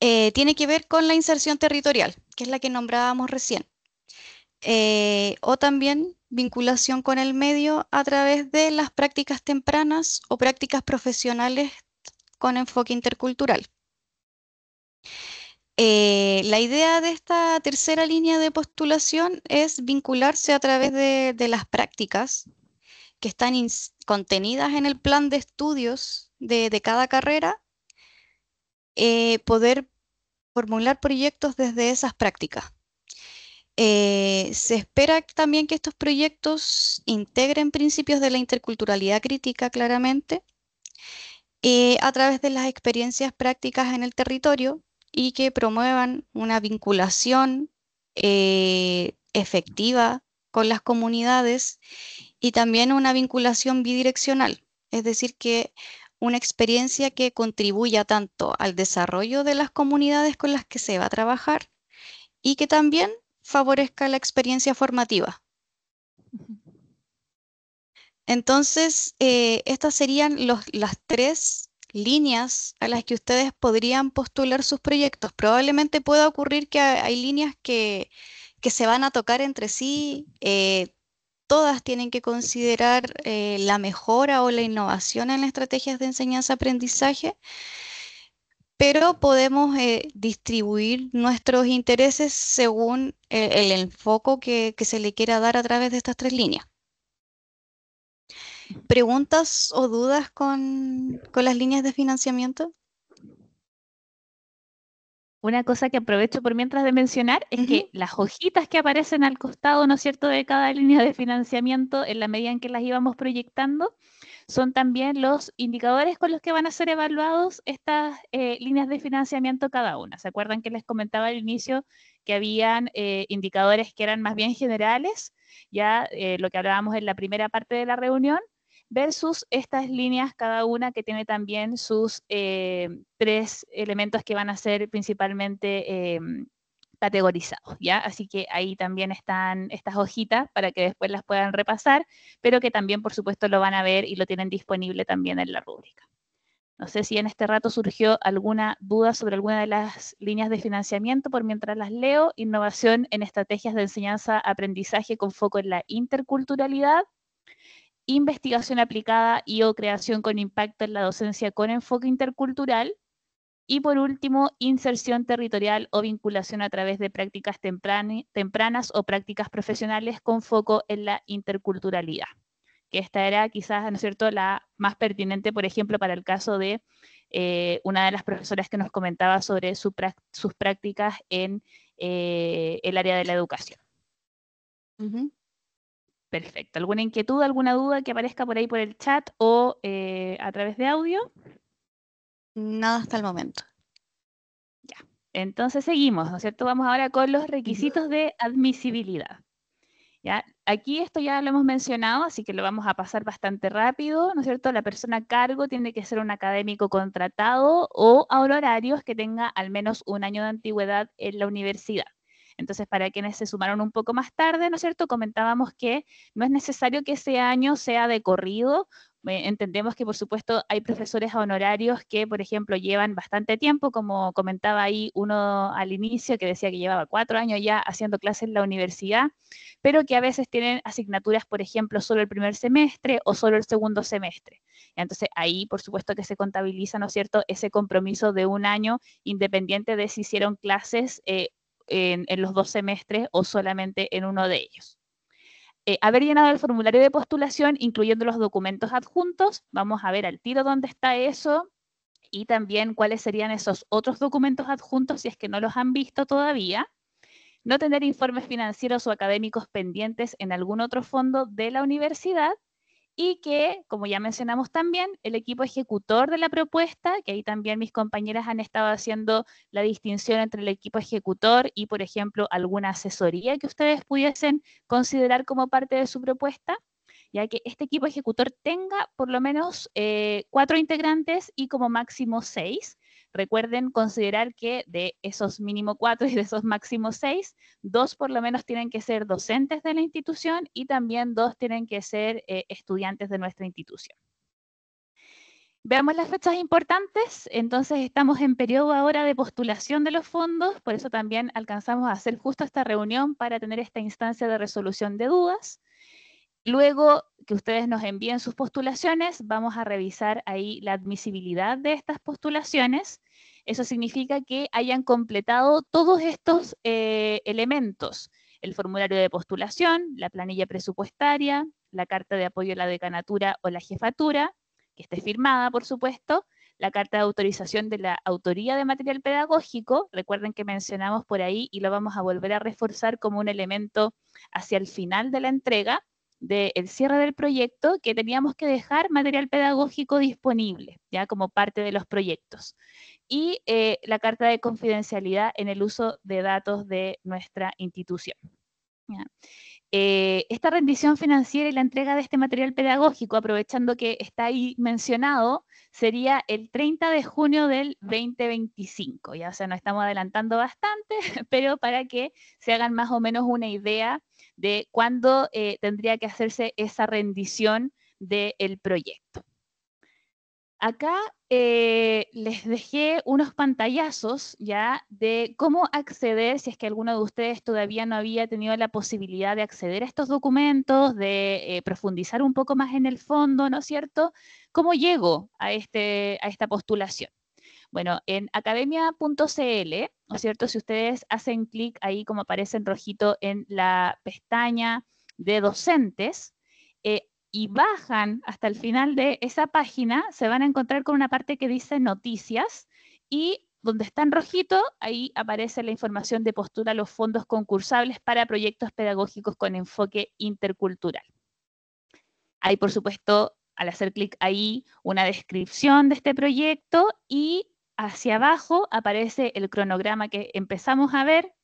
Speaker 6: eh, tiene que ver con la inserción territorial, que es la que nombrábamos recién, eh, o también vinculación con el medio a través de las prácticas tempranas o prácticas profesionales con enfoque intercultural. Eh, la idea de esta tercera línea de postulación es vincularse a través de, las prácticas que están contenidas en el plan de estudios de, cada carrera, eh, poder formular proyectos desde esas prácticas. Eh, se espera también que estos proyectos integren principios de la interculturalidad crítica, claramente, a través de las experiencias prácticas en el territorio, y que promuevan una vinculación eh, efectiva con las comunidades y también una vinculación bidireccional, es decir, que una experiencia que contribuya tanto al desarrollo de las comunidades con las que se va a trabajar y que también favorezca la experiencia formativa. Entonces, eh, estas serían las tres líneas a las que ustedes podrían postular sus proyectos. Probablemente pueda ocurrir que hay líneas que, se van a tocar entre sí. Eh, todas tienen que considerar eh, la mejora o la innovación en las estrategias de enseñanza-aprendizaje, pero podemos eh, distribuir nuestros intereses según el, enfoque que se le quiera dar a través de estas tres líneas. ¿Preguntas o dudas con, las líneas de financiamiento?
Speaker 4: Una cosa que aprovecho por mientras de mencionar es que las hojitas que aparecen al costado, ¿no es cierto?, de cada <laughs> línea de financiamiento, en la medida en que las íbamos proyectando, son también los indicadores con los que van a ser evaluados estas eh, líneas de financiamiento cada una. ¿Se acuerdan que les comentaba al inicio que habían eh, indicadores que eran más bien generales? Ya eh, lo que hablábamos en la primera parte de la reunión, versus estas líneas, cada una que tiene también sus eh, tres elementos que van a ser principalmente em, categorizados, ¿ya? Así que ahí también están estas hojitas para que después las puedan repasar, pero que también, por supuesto, lo van a ver y lo tienen disponible también en la rúbrica. No sé si en este rato surgió alguna duda sobre alguna de las líneas de financiamiento, por mientras las leo, innovación en estrategias de enseñanza-aprendizaje con foco en la interculturalidad, investigación aplicada y o creación con impacto en la docencia con enfoque intercultural. Y por último, inserción territorial o vinculación a través de prácticas tempranas o prácticas profesionales con foco en la interculturalidad. Que esta era quizás, ¿no es cierto?, la más pertinente, por ejemplo, para el caso de eh, una de las profesoras que nos comentaba sobre sus prácticas en eh, el área de la educación. Perfecto. ¿Alguna inquietud, alguna duda que aparezca por ahí por el chat o eh, a través de audio?
Speaker 6: Nada hasta el momento.
Speaker 4: Ya. Entonces seguimos, ¿no es cierto? Vamos ahora con los requisitos de admisibilidad. ¿Ya? Aquí esto ya lo hemos mencionado, así que lo vamos a pasar bastante rápido, ¿no es cierto? La persona a cargo tiene que ser un académico contratado o a horarios que tenga al menos un año de antigüedad en la universidad. Entonces, para quienes se sumaron un poco más tarde, ¿no es cierto? Comentábamos que no es necesario que ese año sea de corrido. Eh, entendemos que, por supuesto, hay profesores honorarios que, por ejemplo, llevan bastante tiempo, como comentaba ahí uno al inicio, que decía que llevaba cuatro años ya haciendo clases en la universidad, pero que a veces tienen asignaturas, por ejemplo, solo el primer semestre o solo el segundo semestre. Entonces, ahí, por supuesto, que se contabiliza, ¿no es cierto?, ese compromiso de un año independiente de si hicieron clases eh, en, los dos semestres o solamente en uno de ellos. Eh, haber llenado el formulario de postulación, incluyendo los documentos adjuntos, vamos a ver al tiro dónde está eso y también cuáles serían esos otros documentos adjuntos si es que no los han visto todavía. No tener informes financieros o académicos pendientes en algún otro fondo de la universidad y que, como ya mencionamos también, el equipo ejecutor de la propuesta, que ahí también mis compañeras han estado haciendo la distinción entre el equipo ejecutor y, por ejemplo, alguna asesoría que ustedes pudiesen considerar como parte de su propuesta, ya que este equipo ejecutor tenga por lo menos eh, cuatro integrantes y como máximo seis Recuerden considerar que de esos mínimo cuatro y de esos máximo seis, dos por lo menos tienen que ser docentes de la institución y también dos tienen que ser eh, estudiantes de nuestra institución. Veamos las fechas importantes, entonces estamos en periodo ahora de postulación de los fondos, por eso también alcanzamos a hacer justo esta reunión para tener esta instancia de resolución de dudas. Luego que ustedes nos envíen sus postulaciones, vamos a revisar ahí la admisibilidad de estas postulaciones. Eso significa que hayan completado todos estos eh, elementos, el formulario de postulación, la planilla presupuestaria, la carta de apoyo a la decanatura o la jefatura, que esté firmada, por supuesto, la carta de autorización de la autoría de material pedagógico, recuerden que mencionamos por ahí y lo vamos a volver a reforzar como un elemento hacia el final de la entrega, del cierre del proyecto que teníamos que dejar material pedagógico disponible, ya como parte de los proyectos. Y eh, la carta de confidencialidad en el uso de datos de nuestra institución. Eh, esta rendición financiera y la entrega de este material pedagógico, aprovechando que está ahí mencionado, sería el 30 de junio del 2025. Ya, o sea, nos estamos adelantando bastante, <laughs> pero para que se hagan más o menos una idea de cuándo eh, tendría que hacerse esa rendición del proyecto. Acá eh, les dejé unos pantallazos ya de cómo acceder, si es que alguno de ustedes todavía no había tenido la posibilidad de acceder a estos documentos, de eh, profundizar un poco más en el fondo, ¿no es cierto? ¿Cómo llego a, este, a esta postulación? Bueno, en academia.cl, ¿no es cierto? Si ustedes hacen clic ahí como aparece en rojito en la pestaña de docentes, y bajan hasta el final de esa página, se van a encontrar con una parte que dice noticias y donde está en rojito, ahí aparece la información de postura a los fondos concursables para proyectos pedagógicos con enfoque intercultural. Hay, por supuesto, al hacer clic ahí, una descripción de este proyecto y hacia abajo aparece el cronograma que empezamos a ver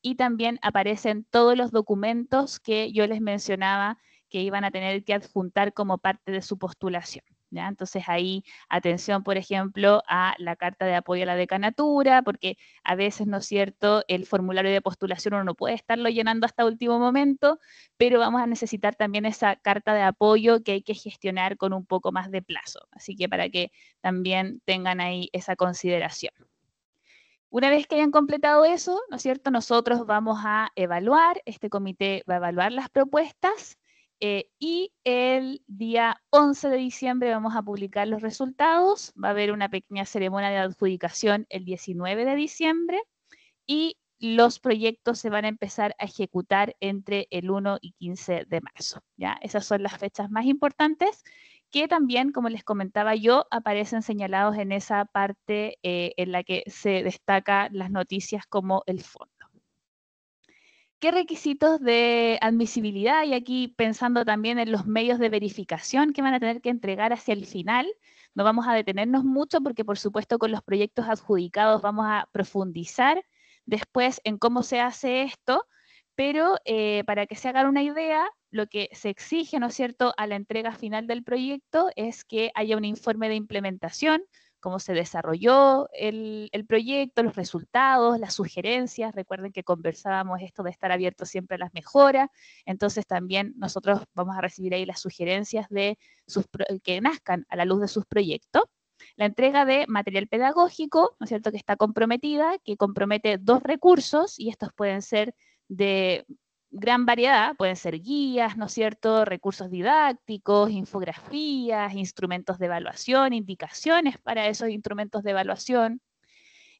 Speaker 4: y también aparecen todos los documentos que yo les mencionaba que iban a tener que adjuntar como parte de su postulación. Entonces ahí atención, por ejemplo, a la carta de apoyo a la decanatura, porque a veces, ¿no es cierto?, el formulario de postulación uno no puede estarlo llenando hasta último momento, pero vamos a necesitar también esa carta de apoyo que hay que gestionar con un poco más de plazo. Así que para que también tengan ahí esa consideración. Una vez que hayan completado eso, ¿no es cierto? Nosotros vamos a evaluar, este comité va a evaluar las propuestas eh, y el día 11 de diciembre vamos a publicar los resultados. Va a haber una pequeña ceremonia de adjudicación el 19 de diciembre. Y los proyectos se van a empezar a ejecutar entre el 1 y 15 de marzo. ¿ya? Esas son las fechas más importantes que también, como les comentaba yo, aparecen señalados en esa parte eh, en la que se destacan las noticias como el fondo. ¿Qué requisitos de admisibilidad? Y aquí pensando también en los medios de verificación que van a tener que entregar hacia el final. No vamos a detenernos mucho porque, por supuesto, con los proyectos adjudicados vamos a profundizar después en cómo se hace esto, pero eh, para que se hagan una idea, lo que se exige, ¿no es cierto?, a la entrega final del proyecto es que haya un informe de implementación, cómo se desarrolló el, proyecto, los resultados, las sugerencias. Recuerden que conversábamos esto de estar abierto siempre a las mejoras. Entonces también nosotros vamos a recibir ahí las sugerencias de eh, que nazcan a la luz de sus proyectos. La entrega de material pedagógico, ¿no es cierto?, que está comprometida, que compromete dos recursos y estos pueden ser de gran variedad, pueden ser guías, ¿no es cierto?, recursos didácticos, infografías, instrumentos de evaluación, indicaciones para esos instrumentos de evaluación.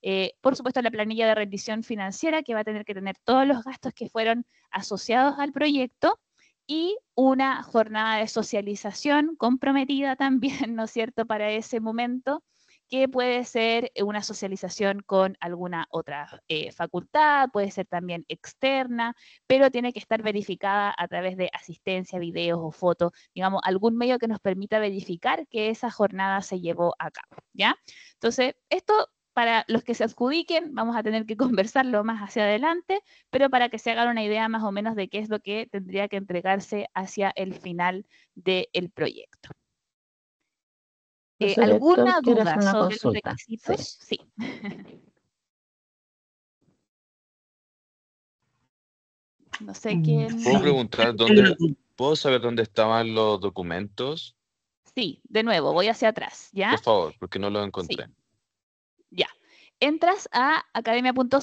Speaker 4: Eh, por supuesto, la planilla de rendición financiera, que va a tener que tener todos los gastos que fueron asociados al proyecto, y una jornada de socialización comprometida también, <laughs> ¿no es cierto?, para ese momento, que puede ser una socialización con alguna otra eh, facultad, puede ser también externa, pero tiene que estar verificada a través de asistencia, videos o fotos, digamos, algún medio que nos permita verificar que esa jornada se llevó a cabo, ¿ya? Entonces, esto para los que se adjudiquen, vamos a tener que <laughs> conversarlo más hacia adelante, pero para que se hagan una idea más o menos de qué es lo que tendría que entregarse hacia el final del proyecto. Eh, eh, ¿Alguna duda sobre los requisitos?
Speaker 1: sí. <laughs> No sé mm, quién. ¿Puedo
Speaker 4: preguntar dónde,
Speaker 9: puedo saber dónde estaban los documentos?
Speaker 4: Sí, de nuevo, voy hacia atrás, ¿ya? Por
Speaker 9: favor, porque no lo encontré.
Speaker 4: Ya. Entras a academia.cl, ¿no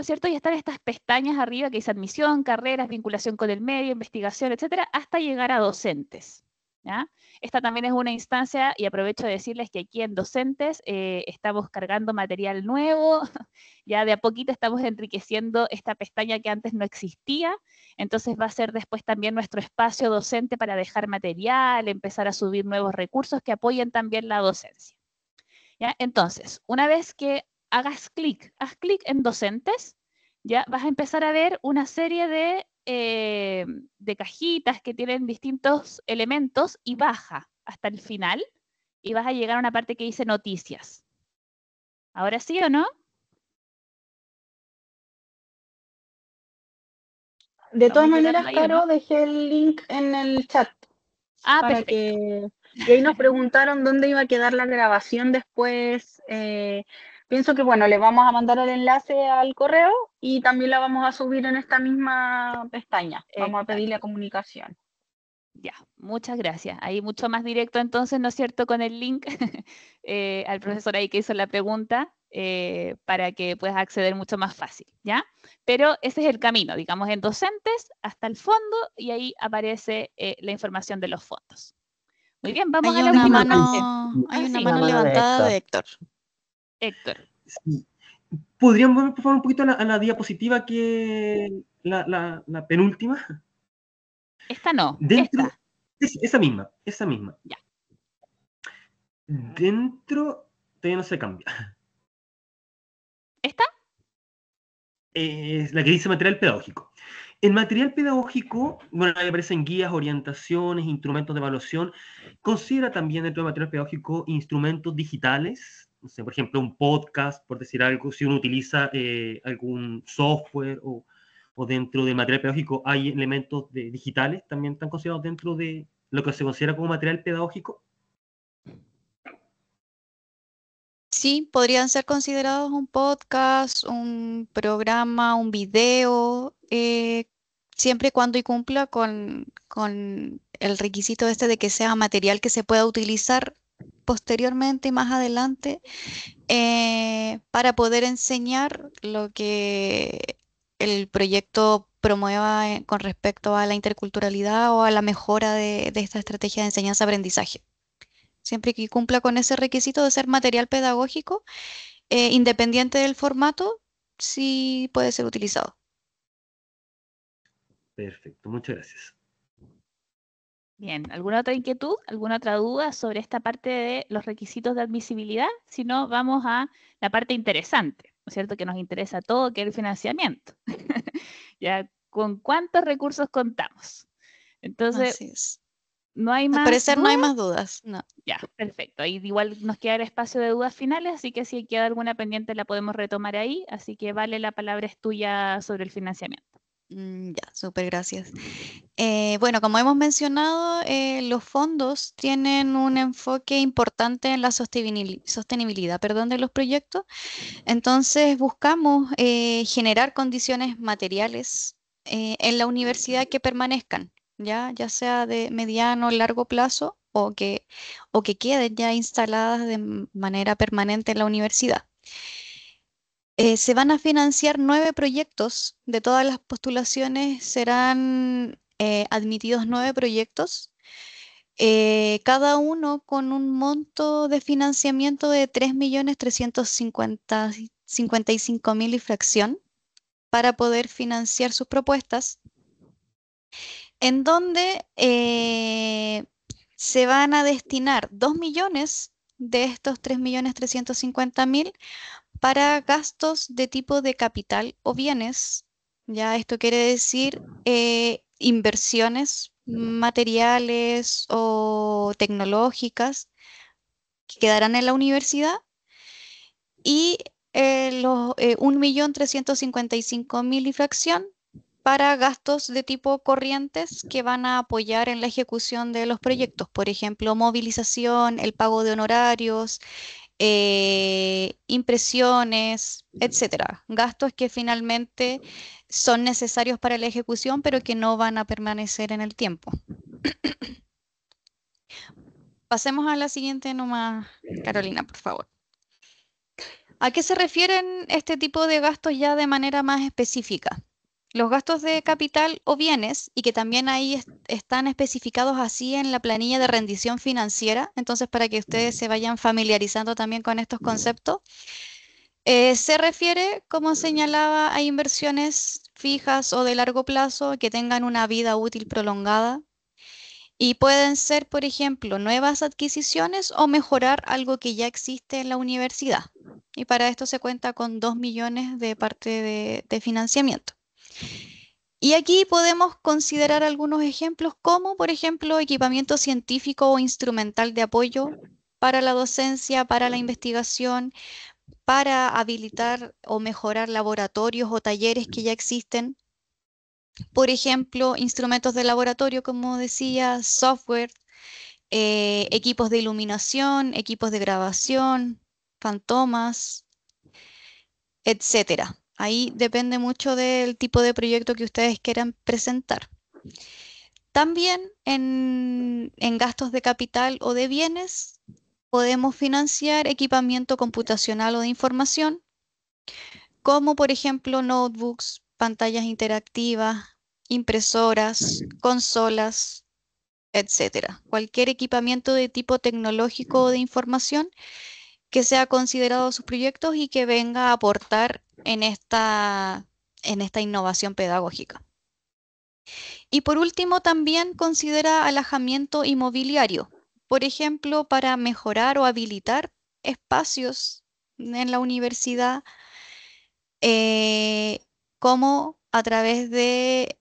Speaker 4: es cierto? Y están estas pestañas arriba que dice admisión, carreras, vinculación con el medio, investigación, etcétera, hasta llegar a docentes. Esta también es una instancia y aprovecho de decirles que aquí en Docentes eh, estamos cargando material nuevo, <laughs> ya de a poquito estamos enriqueciendo esta pestaña que antes no existía, entonces va a ser después también nuestro espacio docente para dejar material, empezar a subir nuevos recursos que apoyen también la docencia. ¿Ya? Entonces, una vez que hagas clic, haz clic en docentes, ya vas a empezar a ver una serie de eh, de cajitas que tienen distintos elementos y baja hasta el final
Speaker 1: y vas a llegar a una parte que dice noticias. ¿Ahora sí o no? De todas maneras, Caro, dejé el link en el chat. Ah, para que y ahí nos preguntaron
Speaker 3: dónde iba a quedar la grabación después. Eh, pienso que, bueno, le vamos a mandar el enlace al correo y también la vamos a subir en esta misma pestaña. Vamos a pedirle comunicación.
Speaker 4: Ya, muchas gracias. Ahí mucho más directo entonces, ¿no es cierto?, con el link <laughs> eh, al profesor ahí que hizo la pregunta. Eh, para que puedas acceder mucho más fácil, ¿ya? Pero ese es el camino, digamos, en docentes hasta el fondo y ahí aparece eh, la información de los fondos. Muy bien, vamos a
Speaker 1: la última mano, Hay ah, una mano levantada De
Speaker 4: Héctor. Héctor. Sí.
Speaker 8: ¿Podrían volver, por un poquito a la, diapositiva que la, penúltima? Esta no. Dentro, esta. esa misma, esa misma. Ya. Dentro todavía no se cambia. ¿Esta? Es la que dice material pedagógico. El material pedagógico, bueno, ahí aparecen guías, orientaciones, instrumentos de evaluación. Considera también dentro del material pedagógico instrumentos digitales, por ejemplo, un podcast, por decir algo, si uno utiliza eh, algún software o, dentro del material pedagógico hay elementos digitales también tan considerados dentro de lo que se considera como material pedagógico.
Speaker 6: Sí, podrían ser considerados un podcast, un programa, un video, eh, siempre y cuando y cumpla con, con el requisito este de que sea material que se pueda utilizar posteriormente y más adelante eh, para poder enseñar lo que el proyecto promueva eh, con respecto a la interculturalidad o a la mejora de, esta estrategia de enseñanza-aprendizaje. Siempre que cumpla con ese requisito de ser material pedagógico, eh, independiente del formato, sí puede ser utilizado.
Speaker 8: Perfecto, muchas gracias.
Speaker 4: Bien, ¿alguna otra inquietud, alguna otra duda sobre esta parte de los requisitos de admisibilidad? Si no, vamos a la parte interesante, ¿no es cierto? Que nos interesa todo, que es el financiamiento. <laughs> ya, ¿con cuántos recursos contamos? Entonces, no hay más. dudas? no hay más dudas, Ya, perfecto. igual nos queda el espacio de dudas finales, así que si queda alguna pendiente la podemos retomar ahí. Así que vale, la palabra es tuya sobre el financiamiento.
Speaker 6: Mm, ya, súper gracias. Eh, bueno, como hemos mencionado, eh, los fondos tienen un enfoque importante en la sostenibilidad de los proyectos. Entonces, buscamos eh, generar condiciones materiales en la universidad que permanezcan, ya, ya sea de mediano o largo plazo o que, o que queden ya instaladas de manera permanente en la universidad. Eh, se van a financiar nueve proyectos, de todas las postulaciones serán eh, admitidos nueve proyectos, eh, cada uno con un monto de financiamiento de 3.355.000 y fracción para poder financiar sus propuestas, en donde se van a destinar 2 millones de estos 3.350.000 para gastos de tipo de capital o bienes. Ya esto quiere decir eh, inversiones materiales o tecnológicas que quedarán en la universidad y 1.355.000 eh, eh, y fracción para gastos de tipo corrientes que van a apoyar en la ejecución de los proyectos, por ejemplo, movilización, el pago de honorarios, eh, impresiones, etcétera. Gastos que finalmente son necesarios para la ejecución, pero que no van a permanecer en el tiempo. <coughs> Pasemos a la siguiente nomás, Carolina, por favor. ¿A qué se refieren este tipo de gastos ya de manera más específica? Los gastos de capital o bienes, y que también ahí están especificados así en la planilla de rendición financiera, entonces para que ustedes se vayan familiarizando también con estos conceptos, eh, se refiere, como señalaba, a inversiones fijas o de largo plazo que tengan una vida útil prolongada, y pueden ser, por ejemplo, nuevas adquisiciones o mejorar algo que ya existe en la universidad. Y para esto se cuenta con 2 millones de parte de financiamiento. Y aquí podemos considerar algunos ejemplos como, por ejemplo, equipamiento científico o instrumental de apoyo para la docencia, para la investigación, para habilitar o mejorar laboratorios o talleres que ya existen. Por ejemplo, instrumentos de laboratorio, como decía, software, eh, equipos de iluminación, equipos de grabación, fantomas, etcétera. Ahí depende mucho del tipo de proyecto que ustedes quieran presentar. También en, gastos de capital o de bienes podemos financiar equipamiento computacional o de información, como por ejemplo notebooks, pantallas interactivas, impresoras, consolas, etcétera. Cualquier equipamiento de tipo tecnológico o de información que sea considerado sus proyectos y que venga a aportar en esta, innovación pedagógica. Y por último, también considera alojamiento inmobiliario, por ejemplo, para mejorar o habilitar espacios en la universidad, eh, como a través de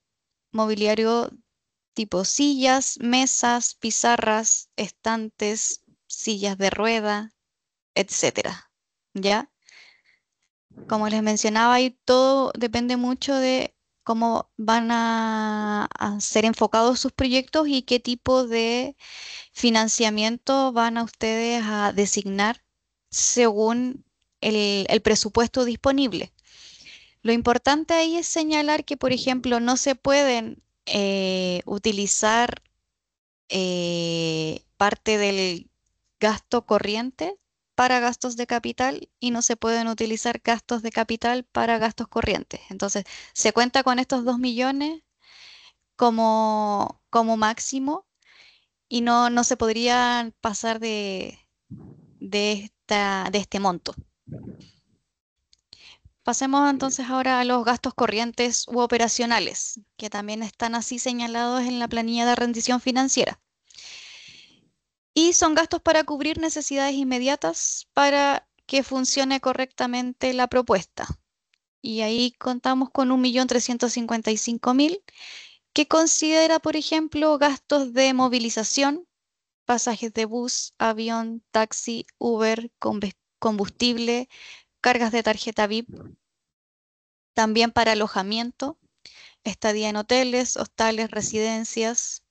Speaker 6: mobiliario tipo sillas, mesas, pizarras, estantes, sillas de rueda, etcétera. ¿Ya? Como les mencionaba, ahí todo depende mucho de cómo van a, ser enfocados sus proyectos y qué tipo de financiamiento van a ustedes a designar según el, presupuesto disponible. Lo importante ahí es señalar que, por ejemplo, no se pueden eh, utilizar eh, parte del gasto corriente para gastos de capital y no se pueden utilizar gastos de capital para gastos corrientes. Entonces, se cuenta con estos 2 millones como, como máximo y no, no se podrían pasar de, de, de este monto. Pasemos entonces ahora a los gastos corrientes u operacionales, que también están así señalados en la planilla de rendición financiera. Y son gastos para cubrir necesidades inmediatas para que funcione correctamente la propuesta. Y ahí contamos con 1.355.000, que considera, por ejemplo, gastos de movilización, pasajes de bus, avión, taxi, Uber, combustible, cargas de tarjeta VIP, también para alojamiento, estadía en hoteles, hostales, residencias,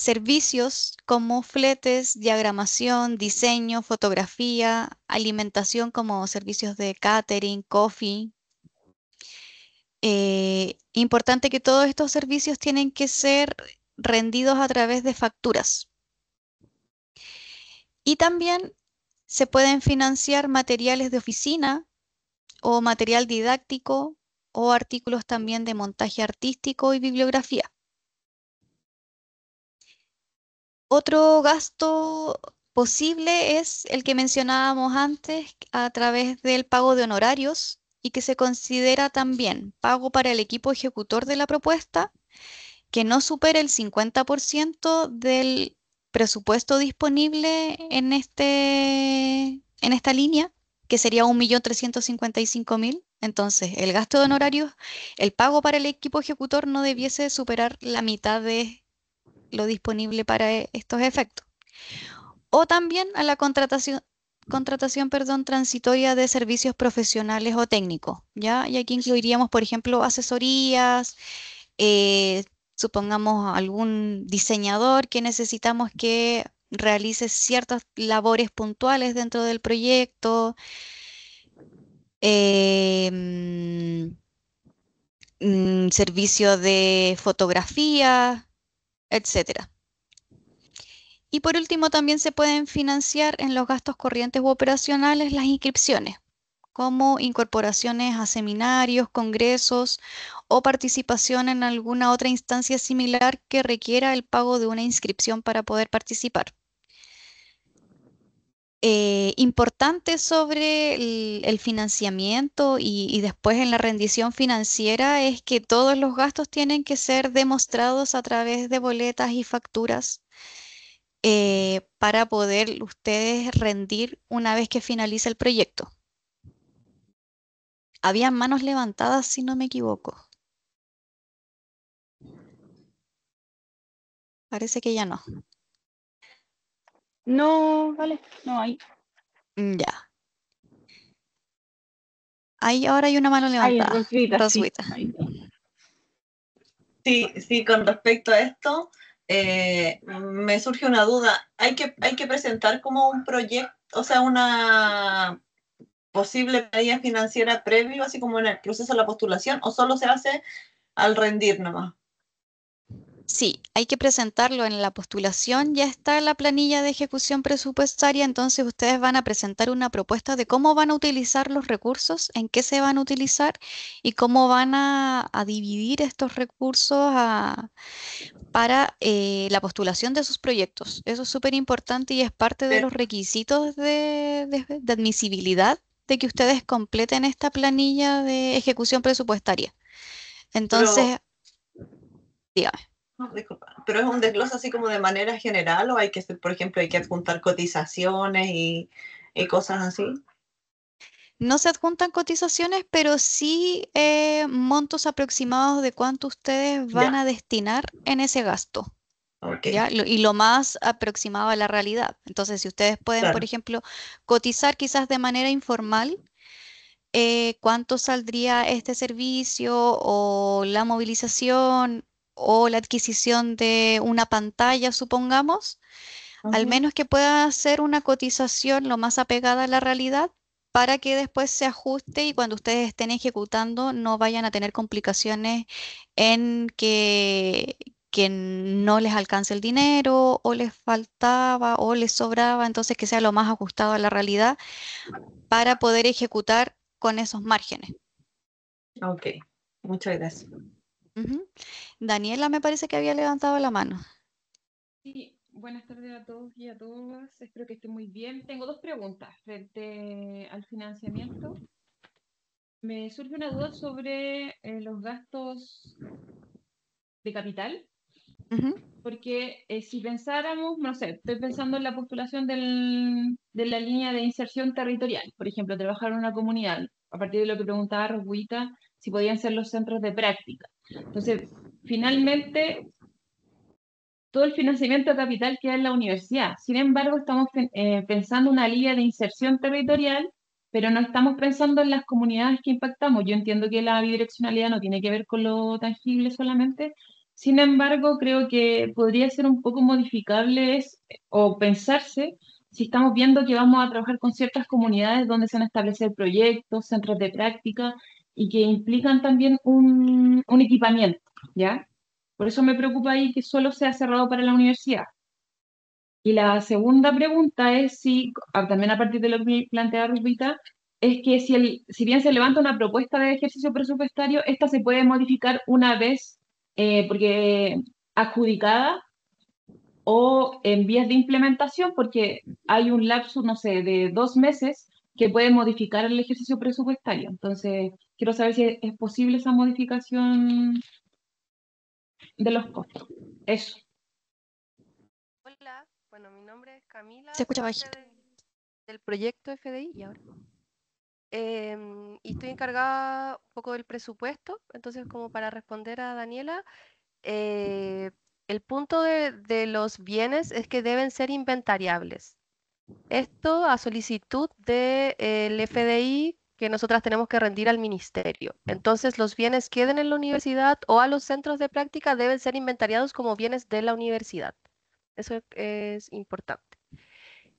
Speaker 6: servicios como fletes, diagramación, diseño, fotografía, alimentación como servicios de catering, coffee. Eh, importante que todos estos servicios tienen que ser rendidos a través de facturas. Y también se pueden financiar materiales de oficina o material didáctico o artículos también de montaje artístico y bibliografía. Otro gasto posible es el que mencionábamos antes a través del pago de honorarios y que se considera también pago para el equipo ejecutor de la propuesta que no supere el 50% del presupuesto disponible en, este, en esta línea, que sería 1.355.000. Entonces, el gasto de honorarios, el pago para el equipo ejecutor no debiese superar la mitad de lo disponible para e-, estos efectos. O también a la contratación, contratación perdón, transitoria de servicios profesionales o técnicos, ¿ya? Y aquí incluiríamos, por ejemplo, asesorías, eh, supongamos algún diseñador que necesitamos que realice ciertas labores puntuales dentro del proyecto. Em, mm, servicio de fotografía, etc. Y por último, también se pueden financiar en los gastos corrientes u operacionales las inscripciones, como incorporaciones a seminarios, congresos o participación en alguna otra instancia similar que requiera el pago de una inscripción para poder participar. Eh, importante sobre el, financiamiento y, después en la rendición financiera es que todos los gastos tienen que ser demostrados a través de boletas y facturas eh, para poder ustedes rendir una vez que finalice el proyecto. Habían manos levantadas, si no me equivoco.
Speaker 1: Parece que ya no. No, vale, no hay. Mm, ya. Ahí
Speaker 6: ahora hay una mano levantada. Rosuita.
Speaker 10: sí. sí, con respecto a esto, eh, me surge una duda. ¿Hay que, hay que presentar como un proyecto, o sea, una posible medida financiera previo, así como en el proceso de la postulación, o solo se hace al rendir nomás?
Speaker 6: Sí, hay que presentarlo en la postulación, ya está la planilla de ejecución presupuestaria, entonces ustedes van a presentar una propuesta de cómo van a utilizar los recursos, en qué se van a utilizar y cómo van a, dividir estos recursos para eh, la postulación de sus proyectos. Eso es súper importante y es parte de los requisitos de, admisibilidad de que ustedes completen esta planilla de ejecución presupuestaria. Entonces, dígame
Speaker 10: pero es un desglose así como de manera general o hay que, por ejemplo, hay que adjuntar cotizaciones y, cosas así.
Speaker 6: No se adjuntan cotizaciones, pero sí eh, montos aproximados de cuánto ustedes van a destinar en ese gasto. y lo más aproximado a la realidad. Entonces, si ustedes pueden, por ejemplo, cotizar quizás de manera informal, eh, cuánto saldría este servicio o la movilización o la adquisición de una pantalla, supongamos, al menos que pueda hacer una cotización lo más apegada a la realidad para que después se ajuste y cuando ustedes estén ejecutando no vayan a tener complicaciones en que, que no les alcance el dinero o les faltaba o les sobraba, entonces que sea lo más ajustado a la realidad para poder ejecutar con esos márgenes. Ok, muchas gracias. Daniela me parece que había levantado la mano.
Speaker 2: Sí, buenas tardes a todos y a todas. Espero que estén muy bien. Tengo dos preguntas frente al financiamiento. Me surge una duda sobre eh, los gastos de capital, porque eh, si pensáramos, no sé, estoy pensando en la postulación de la línea de inserción territorial, por ejemplo, trabajar en una comunidad, a partir de lo que preguntaba Ruguita, si podían ser los centros de práctica. Entonces, finalmente, todo el financiamiento capital queda en la universidad. Sin embargo, estamos eh, pensando una línea de inserción territorial, pero no estamos pensando en las comunidades que impactamos. Yo entiendo que la bidireccionalidad no tiene que ver con lo tangible solamente. Sin embargo, creo que podría ser un poco modificable o pensarse si estamos viendo que vamos a trabajar con ciertas comunidades donde se van a establecer proyectos, centros de práctica, y que implican también un, equipamiento, ¿ya? Por eso me preocupa ahí que solo sea cerrado para la universidad. Y la segunda pregunta es si, ah, también a partir de lo que plantea Rubita, es que si, si bien se levanta una propuesta de ejercicio presupuestario, esta se puede modificar una vez eh, porque adjudicada o en vías de implementación, porque hay un lapso, no sé, de dos meses que puede modificar el ejercicio presupuestario. Entonces, quiero saber si es posible esa modificación de los costos.
Speaker 5: Eso. Hola, bueno, mi nombre es Camila. Se escucha bajito. Del, proyecto FDI y ahora. Em, y estoy encargada un poco del presupuesto, entonces como para responder a Daniela, eh, el punto de los bienes es que deben ser inventariables. Esto a solicitud del FDI que nosotras tenemos que rendir al ministerio. Entonces, los bienes queden en la universidad o a los centros de práctica deben ser inventariados como bienes de la universidad. Eso es importante.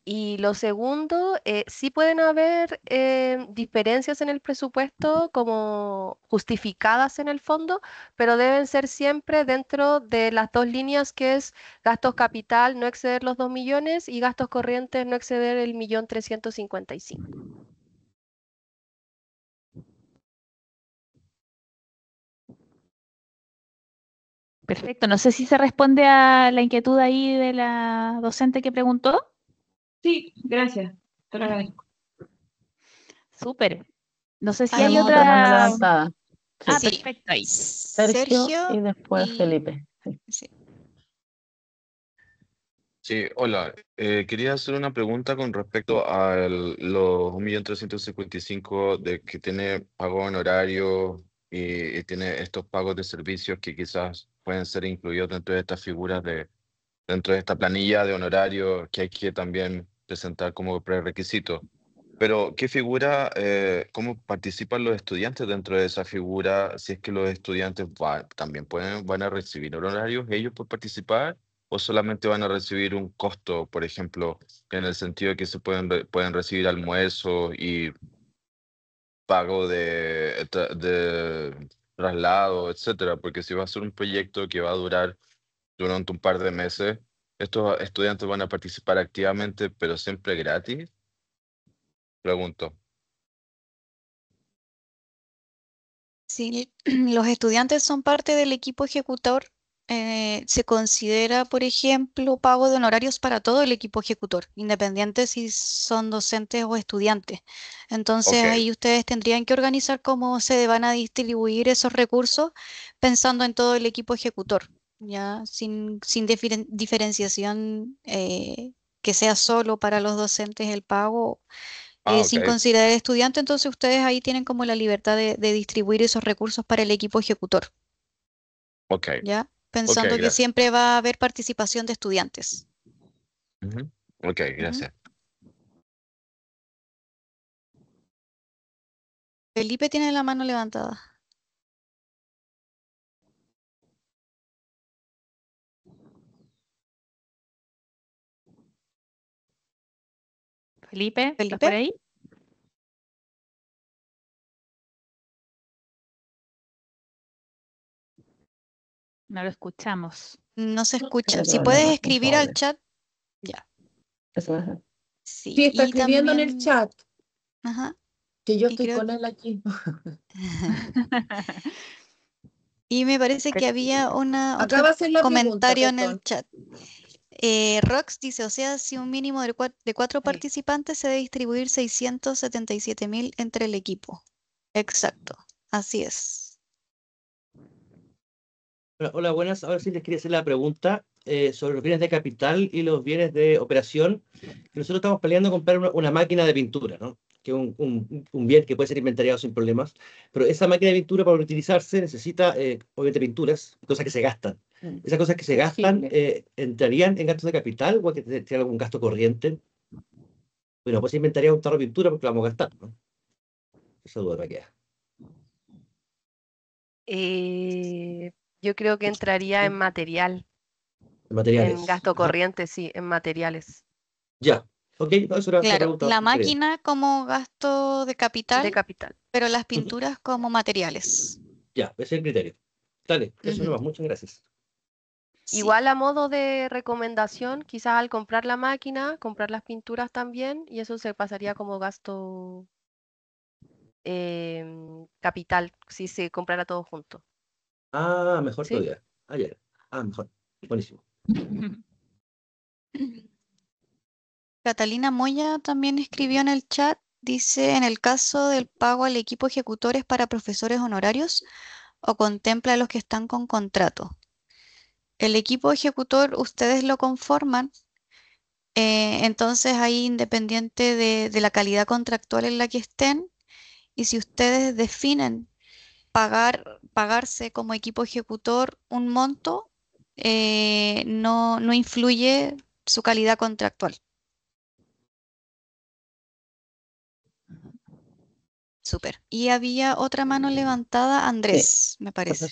Speaker 5: Y lo segundo, eh, sí pueden haber eh, diferencias en el presupuesto como justificadas en el fondo, pero deben ser siempre dentro de las dos líneas que es gastos capital no exceder los 2 millones y gastos corrientes no
Speaker 1: exceder el millón 355. Perfecto, no sé
Speaker 4: si se responde a la inquietud ahí de la docente que preguntó. Sí, gracias. Te lo agradezco. Súper. No sé si hay, otra. ah, perfecto. Sergio, y después
Speaker 3: Felipe.
Speaker 9: Sí. hola. Eh, quería hacer una pregunta con respecto a los 1.355.000 de que tiene pago en horario y, y, tiene estos pagos de servicios que quizás pueden ser incluidos dentro de estas figuras de dentro de esta planilla de honorario que hay que también presentar como prerequisito. Pero, ¿qué figura, eh, cómo participan los estudiantes dentro de esa figura? Si es que los estudiantes también pueden, van a recibir horarios ellos por participar o solamente van a recibir un costo, por ejemplo, en el sentido de que se pueden, pueden recibir almuerzos y pago de, de traslado, etcétera, porque si va a ser un proyecto que va a durar durante un par de meses, estos estudiantes van a participar activamente, pero siempre gratis? Pregunto.
Speaker 6: Sí, <clears throat> los estudiantes son parte del equipo ejecutor. Eh, se considera, por ejemplo, pago de honorarios para todo el equipo ejecutor, independiente si son docentes o estudiantes. Entonces ahí ustedes tendrían que organizar cómo se van a distribuir esos recursos pensando en todo el equipo ejecutor ya sin, sin diferenciación eh, que sea solo para los docentes el pago, ah, eh, sin considerar estudiante, entonces ustedes ahí tienen como la libertad de, distribuir esos recursos para el equipo ejecutor. Ok. ¿Ya? Pensando que siempre va a haber participación de estudiantes.
Speaker 1: Ok, gracias. Felipe tiene la mano levantada. Felipe, ¿estás por ahí? No lo escuchamos. No se escucha. Si puedes escribir al chat. Ya. Sí,
Speaker 6: está escribiendo en el chat. Ajá. Que yo estoy con él aquí. <laughs> <laughs> y me parece que había una, otro comentario en el chat. Eh, Rox dice, o sea, si un mínimo de, cuatro, participantes se debe distribuir 677 mil entre el equipo. Exacto, así es.
Speaker 8: Hola, buenas. Ahora sí les quería hacer la pregunta eh, sobre los bienes de capital y los bienes de operación. nosotros estamos peleando comprar una máquina de pintura, ¿no? que un, un, bien que puede ser inventariado sin problemas, pero esa máquina de pintura para utilizarse necesita, eh, obviamente, pinturas, cosas que se gastan. Mm. Esas cosas que se gastan eh, entrarían en gastos de capital o que tiene algún gasto corriente. Bueno, pues inventaría un tarro de pintura porque la vamos a gastar. ¿no? Esa duda me queda.
Speaker 5: Eh, yo creo que entraría en material.
Speaker 8: En materiales. En gasto
Speaker 5: corriente, sí, en materiales.
Speaker 8: Ya, Ok, eso era claro, la, máquina
Speaker 6: como gasto de capital, de capital, pero las pinturas como materiales.
Speaker 8: Ya, ese es el criterio. Dale, eso muchas gracias.
Speaker 5: Igual a modo de recomendación, quizás al comprar la máquina, comprar las pinturas también, y eso se pasaría como gasto em, capital, si se comprara todo junto.
Speaker 8: Ah, mejor todavía. Ayer. Ah, ah, mejor.
Speaker 6: Buenísimo. <laughs> Catalina Moya también escribió en el chat, dice, en el caso del pago al equipo ejecutor es para profesores honorarios o contempla a los que están con contrato. El equipo ejecutor ustedes lo conforman, eh, entonces ahí independiente de, la calidad contractual en la que estén, y si ustedes definen pagar, pagarse como equipo ejecutor un monto, eh, no influye su calidad contractual. Súper. Y había otra mano levantada, Andrés, me parece.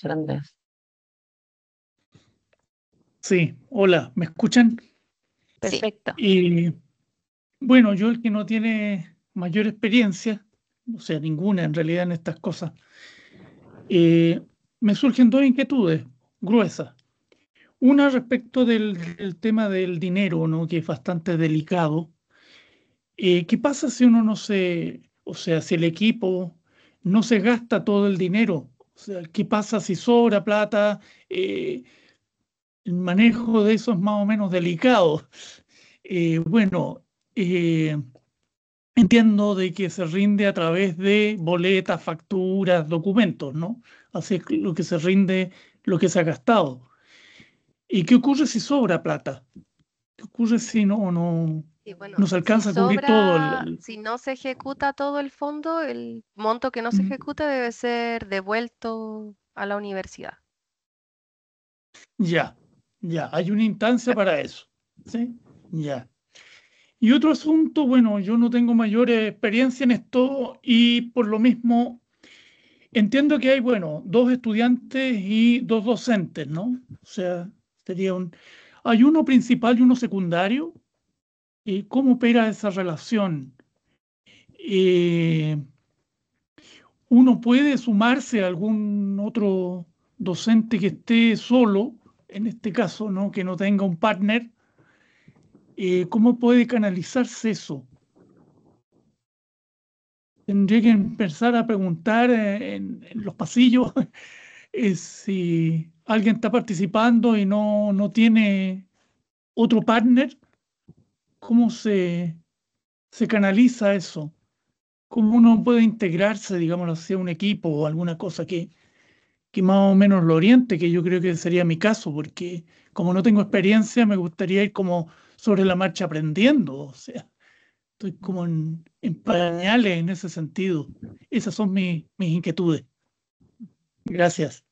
Speaker 7: Sí, hola, ¿me escuchan? Perfecto. Y bueno, yo el que no tiene mayor experiencia, o sea, ninguna en realidad en estas cosas, eh, me surgen dos inquietudes gruesas. Una respecto del, tema del dinero, ¿no? que es bastante delicado. Eh, ¿Qué pasa si uno no se, o sea, si el equipo no se gasta todo el dinero, o sea, ¿qué pasa si sobra plata? Eh, el manejo de eso es más o menos delicado. Eh, bueno, eh, entiendo de que se rinde a través de boletas, facturas, documentos, ¿no? Así es lo que se rinde, lo que se ha gastado. ¿Y qué ocurre si sobra plata? ¿Qué ocurre si no, o no, nos alcanza a cubrir todo. Si
Speaker 5: no se ejecuta todo el fondo, el monto que no se ejecuta debe ser devuelto a la universidad.
Speaker 7: Ya, ya, hay una instancia para eso. ¿sí? Ya. Y otro asunto, bueno, yo no tengo mayor experiencia en esto y por lo mismo entiendo que hay, bueno, dos estudiantes y dos docentes, ¿no? O sea, sería un... Hay uno principal y uno secundario. Eh, cómo opera esa relación. Eh, uno puede sumarse a algún otro docente que esté solo, en este caso, que no tenga un partner. Eh, ¿Cómo puede canalizarse eso? Tendría que empezar a preguntar en, los pasillos <laughs> si alguien está participando y no, no tiene otro partner cómo se, se canaliza eso? ¿Cómo uno puede integrarse, digamos, hacia un equipo o alguna cosa que, que más o menos lo oriente, que yo creo que sería mi caso, porque como no tengo experiencia, me gustaría ir como sobre la marcha aprendiendo, o sea, estoy como en, pañales en ese sentido. Esas son mis inquietudes. Gracias.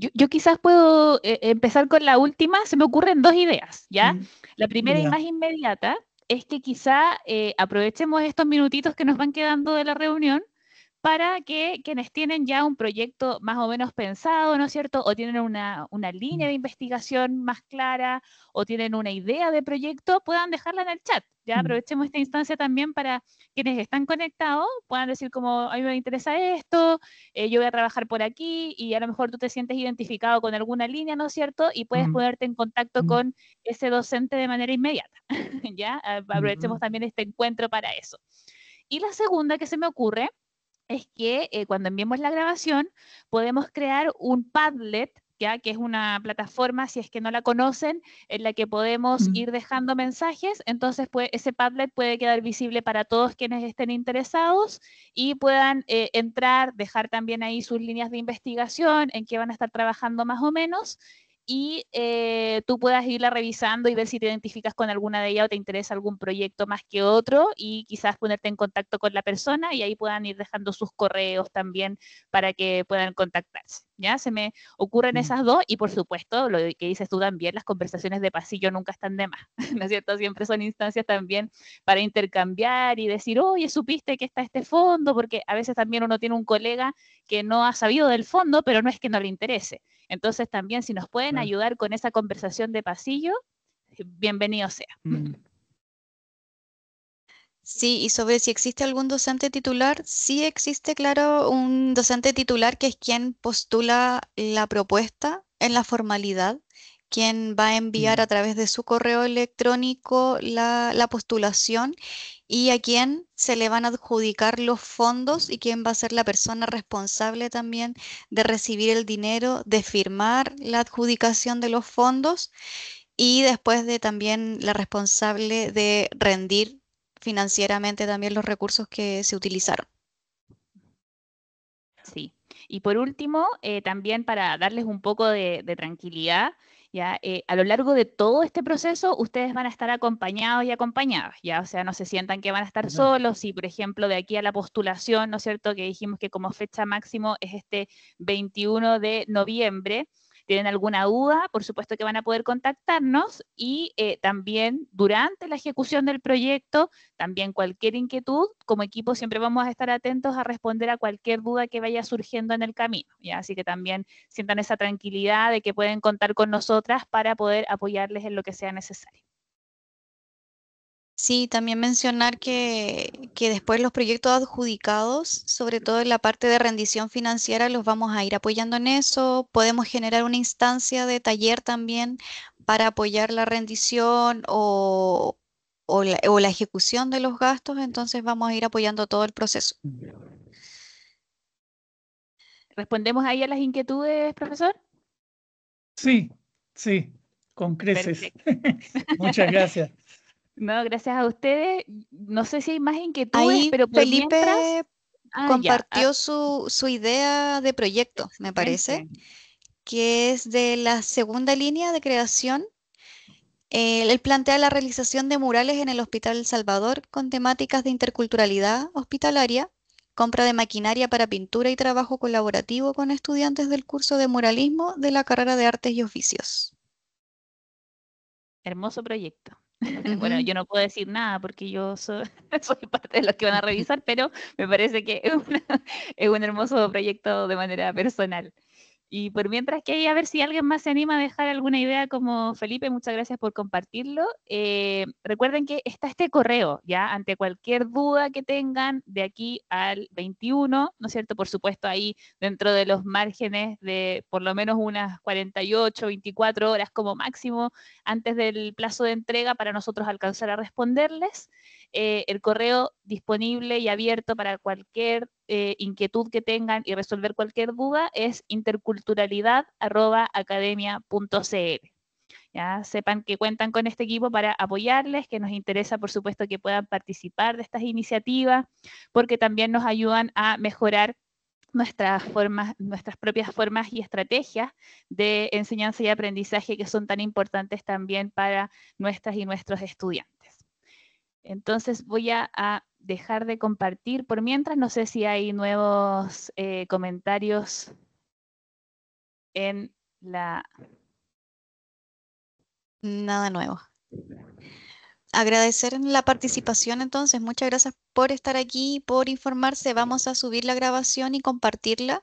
Speaker 4: Yo, quizás puedo eh, empezar con la última, se me ocurren dos ideas, ¿ya? la primera y más inmediata es que quizá eh, aprovechemos estos minutitos que nos van quedando de la reunión para que quienes tienen ya un proyecto más o menos pensado, ¿no es cierto? O tienen una, línea mm. de investigación más clara o tienen una idea de proyecto, puedan dejarla en el chat. Ya mm. aprovechemos esta instancia también para quienes están conectados, puedan decir como, a mí me interesa esto, eh, yo voy a trabajar por aquí y a lo mejor tú te sientes identificado con alguna línea, ¿no es cierto? Y puedes mm. ponerte en contacto mm. con ese docente de manera inmediata. <laughs> ya aprovechemos también este encuentro para eso. Y la segunda que se me ocurre es que eh, cuando enviemos la grabación podemos crear un Padlet que es una plataforma, si es que no la conocen, en la que podemos mm. ir dejando mensajes. Entonces, ese Padlet puede quedar visible para todos quienes estén interesados y puedan eh, entrar, dejar también ahí sus líneas de investigación, en qué van a estar trabajando más o menos y eh, tú puedas irla revisando y ver si te identificas con alguna de ellas o te interesa algún proyecto más que otro y quizás ponerte en contacto con la persona y ahí puedan ir dejando sus correos también para que puedan contactarse. ¿Ya? Se me ocurren mm. esas dos y por supuesto, lo que dices tú también, las conversaciones de pasillo nunca están de más, <laughs> ¿no es cierto? Siempre son instancias también para intercambiar y decir, oye, supiste que está este fondo, porque a veces también uno tiene un colega que no ha sabido del fondo, pero no es que no le interese entonces también si nos pueden ayudar con esa conversación de pasillo, eh, bienvenido sea. Mm.
Speaker 6: Sí, y sobre si existe algún docente titular, sí existe, claro, un docente titular que es quien postula la propuesta en la formalidad, quien va a enviar mm. a través de su correo electrónico la postulación y a quién se le van a adjudicar los fondos y quién va a ser la persona responsable también de recibir el dinero, de firmar la adjudicación de los fondos y después de también la responsable de rendir financieramente también los recursos que se utilizaron.
Speaker 4: Sí. Y por último, eh, también para darles un poco de tranquilidad, ¿ya? Eh, a lo largo de todo este proceso, ustedes van a estar acompañados y acompañadas, ¿ya? O sea, no se sientan que van a estar solos, si por ejemplo de aquí a la postulación, ¿no es cierto?, que dijimos que como fecha máximo es este 21 de noviembre, tienen alguna duda, por supuesto que van a poder contactarnos y eh, también durante la ejecución del proyecto, también cualquier inquietud, como equipo siempre vamos a estar atentos a responder a cualquier duda que vaya surgiendo en el camino, Así que también sientan esa tranquilidad de que pueden contar con nosotras para poder apoyarles en lo que sea necesario.
Speaker 6: Sí, también mencionar que, después los proyectos adjudicados, sobre todo en la parte de rendición financiera, los vamos a ir apoyando en eso. Podemos generar una instancia de taller también para apoyar la rendición o, la, o la, ejecución de los gastos. Entonces vamos a ir apoyando todo el proceso. ¿Respondemos ahí a las inquietudes, profesor?
Speaker 7: Sí, sí, con creces. <laughs> Muchas gracias.
Speaker 6: No, gracias a ustedes. No sé si hay más inquietudes, pero Felipe ah, compartió ah. su, idea de proyecto, me parece, que es de la segunda línea de creación. él plantea la realización de murales en el Hospital El Salvador con temáticas de interculturalidad hospitalaria, compra de maquinaria para pintura y trabajo colaborativo con estudiantes del curso de muralismo de la carrera de Artes y Oficios.
Speaker 4: Hermoso proyecto. Bueno, yo no puedo decir nada porque yo <laughs> soy, parte de los que van a revisar, pero me parece que es un hermoso proyecto de manera personal. Y por mientras que a ver si alguien más se anima a dejar alguna idea como Felipe, muchas gracias por compartirlo. Eh, recuerden que está este correo, ya, ante cualquier duda que tengan de aquí al 21, ¿no es cierto? Por supuesto, ahí dentro de los márgenes de por lo menos unas 48, 24 horas como máximo antes del plazo de entrega para nosotros alcanzar a responderles. Eh, el correo disponible y abierto para cualquier eh, inquietud que tengan y resolver cualquier duda es interculturalidad.academia.cl. Ya sepan que cuentan con este equipo para apoyarles, que nos interesa, por supuesto, que puedan participar de estas iniciativas, porque también nos ayudan a mejorar nuestras formas, nuestras propias formas y estrategias de enseñanza y aprendizaje que son tan importantes también para nuestras y nuestros estudiantes. Entonces voy a, dejar de compartir por mientras. No sé si hay nuevos eh, comentarios en la...
Speaker 6: Nada nuevo. Agradecer la participación entonces. Muchas gracias por estar aquí, por informarse. Vamos a subir la grabación y compartirla.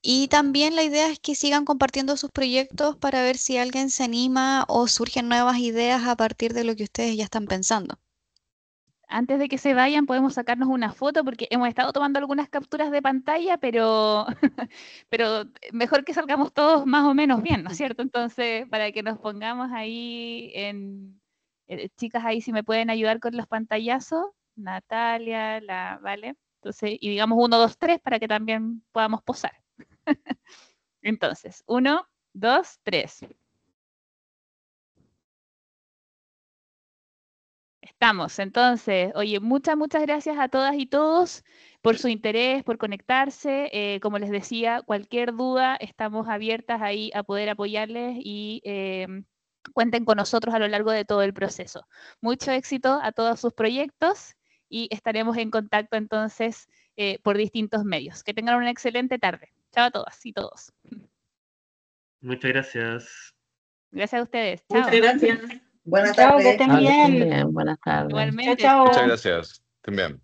Speaker 6: Y también la idea es que sigan compartiendo sus proyectos para ver si alguien se anima o surgen nuevas ideas a partir de lo que ustedes ya están pensando antes de que se vayan podemos sacarnos una foto porque hemos estado tomando algunas
Speaker 4: capturas de pantalla, pero, <laughs> pero mejor que salgamos todos más o menos bien, ¿no es cierto? Entonces, para que nos pongamos ahí en... Eh, chicas, ahí si me pueden ayudar con los pantallazos, Natalia, la, ¿vale? Entonces, y digamos uno, dos,
Speaker 1: tres para que también podamos posar. <laughs> Entonces, uno, dos, tres.
Speaker 4: estamos. Entonces, oye, muchas, muchas gracias a todas y todos por su interés, por conectarse. Eh, como les decía, cualquier duda, estamos abiertas ahí a poder apoyarles y em, cuenten con nosotros a lo largo de todo el proceso. Mucho éxito a todos sus proyectos y estaremos en contacto entonces eh, por distintos medios. Que tengan una excelente tarde. Chao a todas y todos.
Speaker 8: Muchas gracias.
Speaker 4: Gracias a ustedes.
Speaker 1: Chao. Muchas gracias. Buenas tardes. Chao, que estén bien. Buenas tardes. Igualmente. Muchas gracias. bien.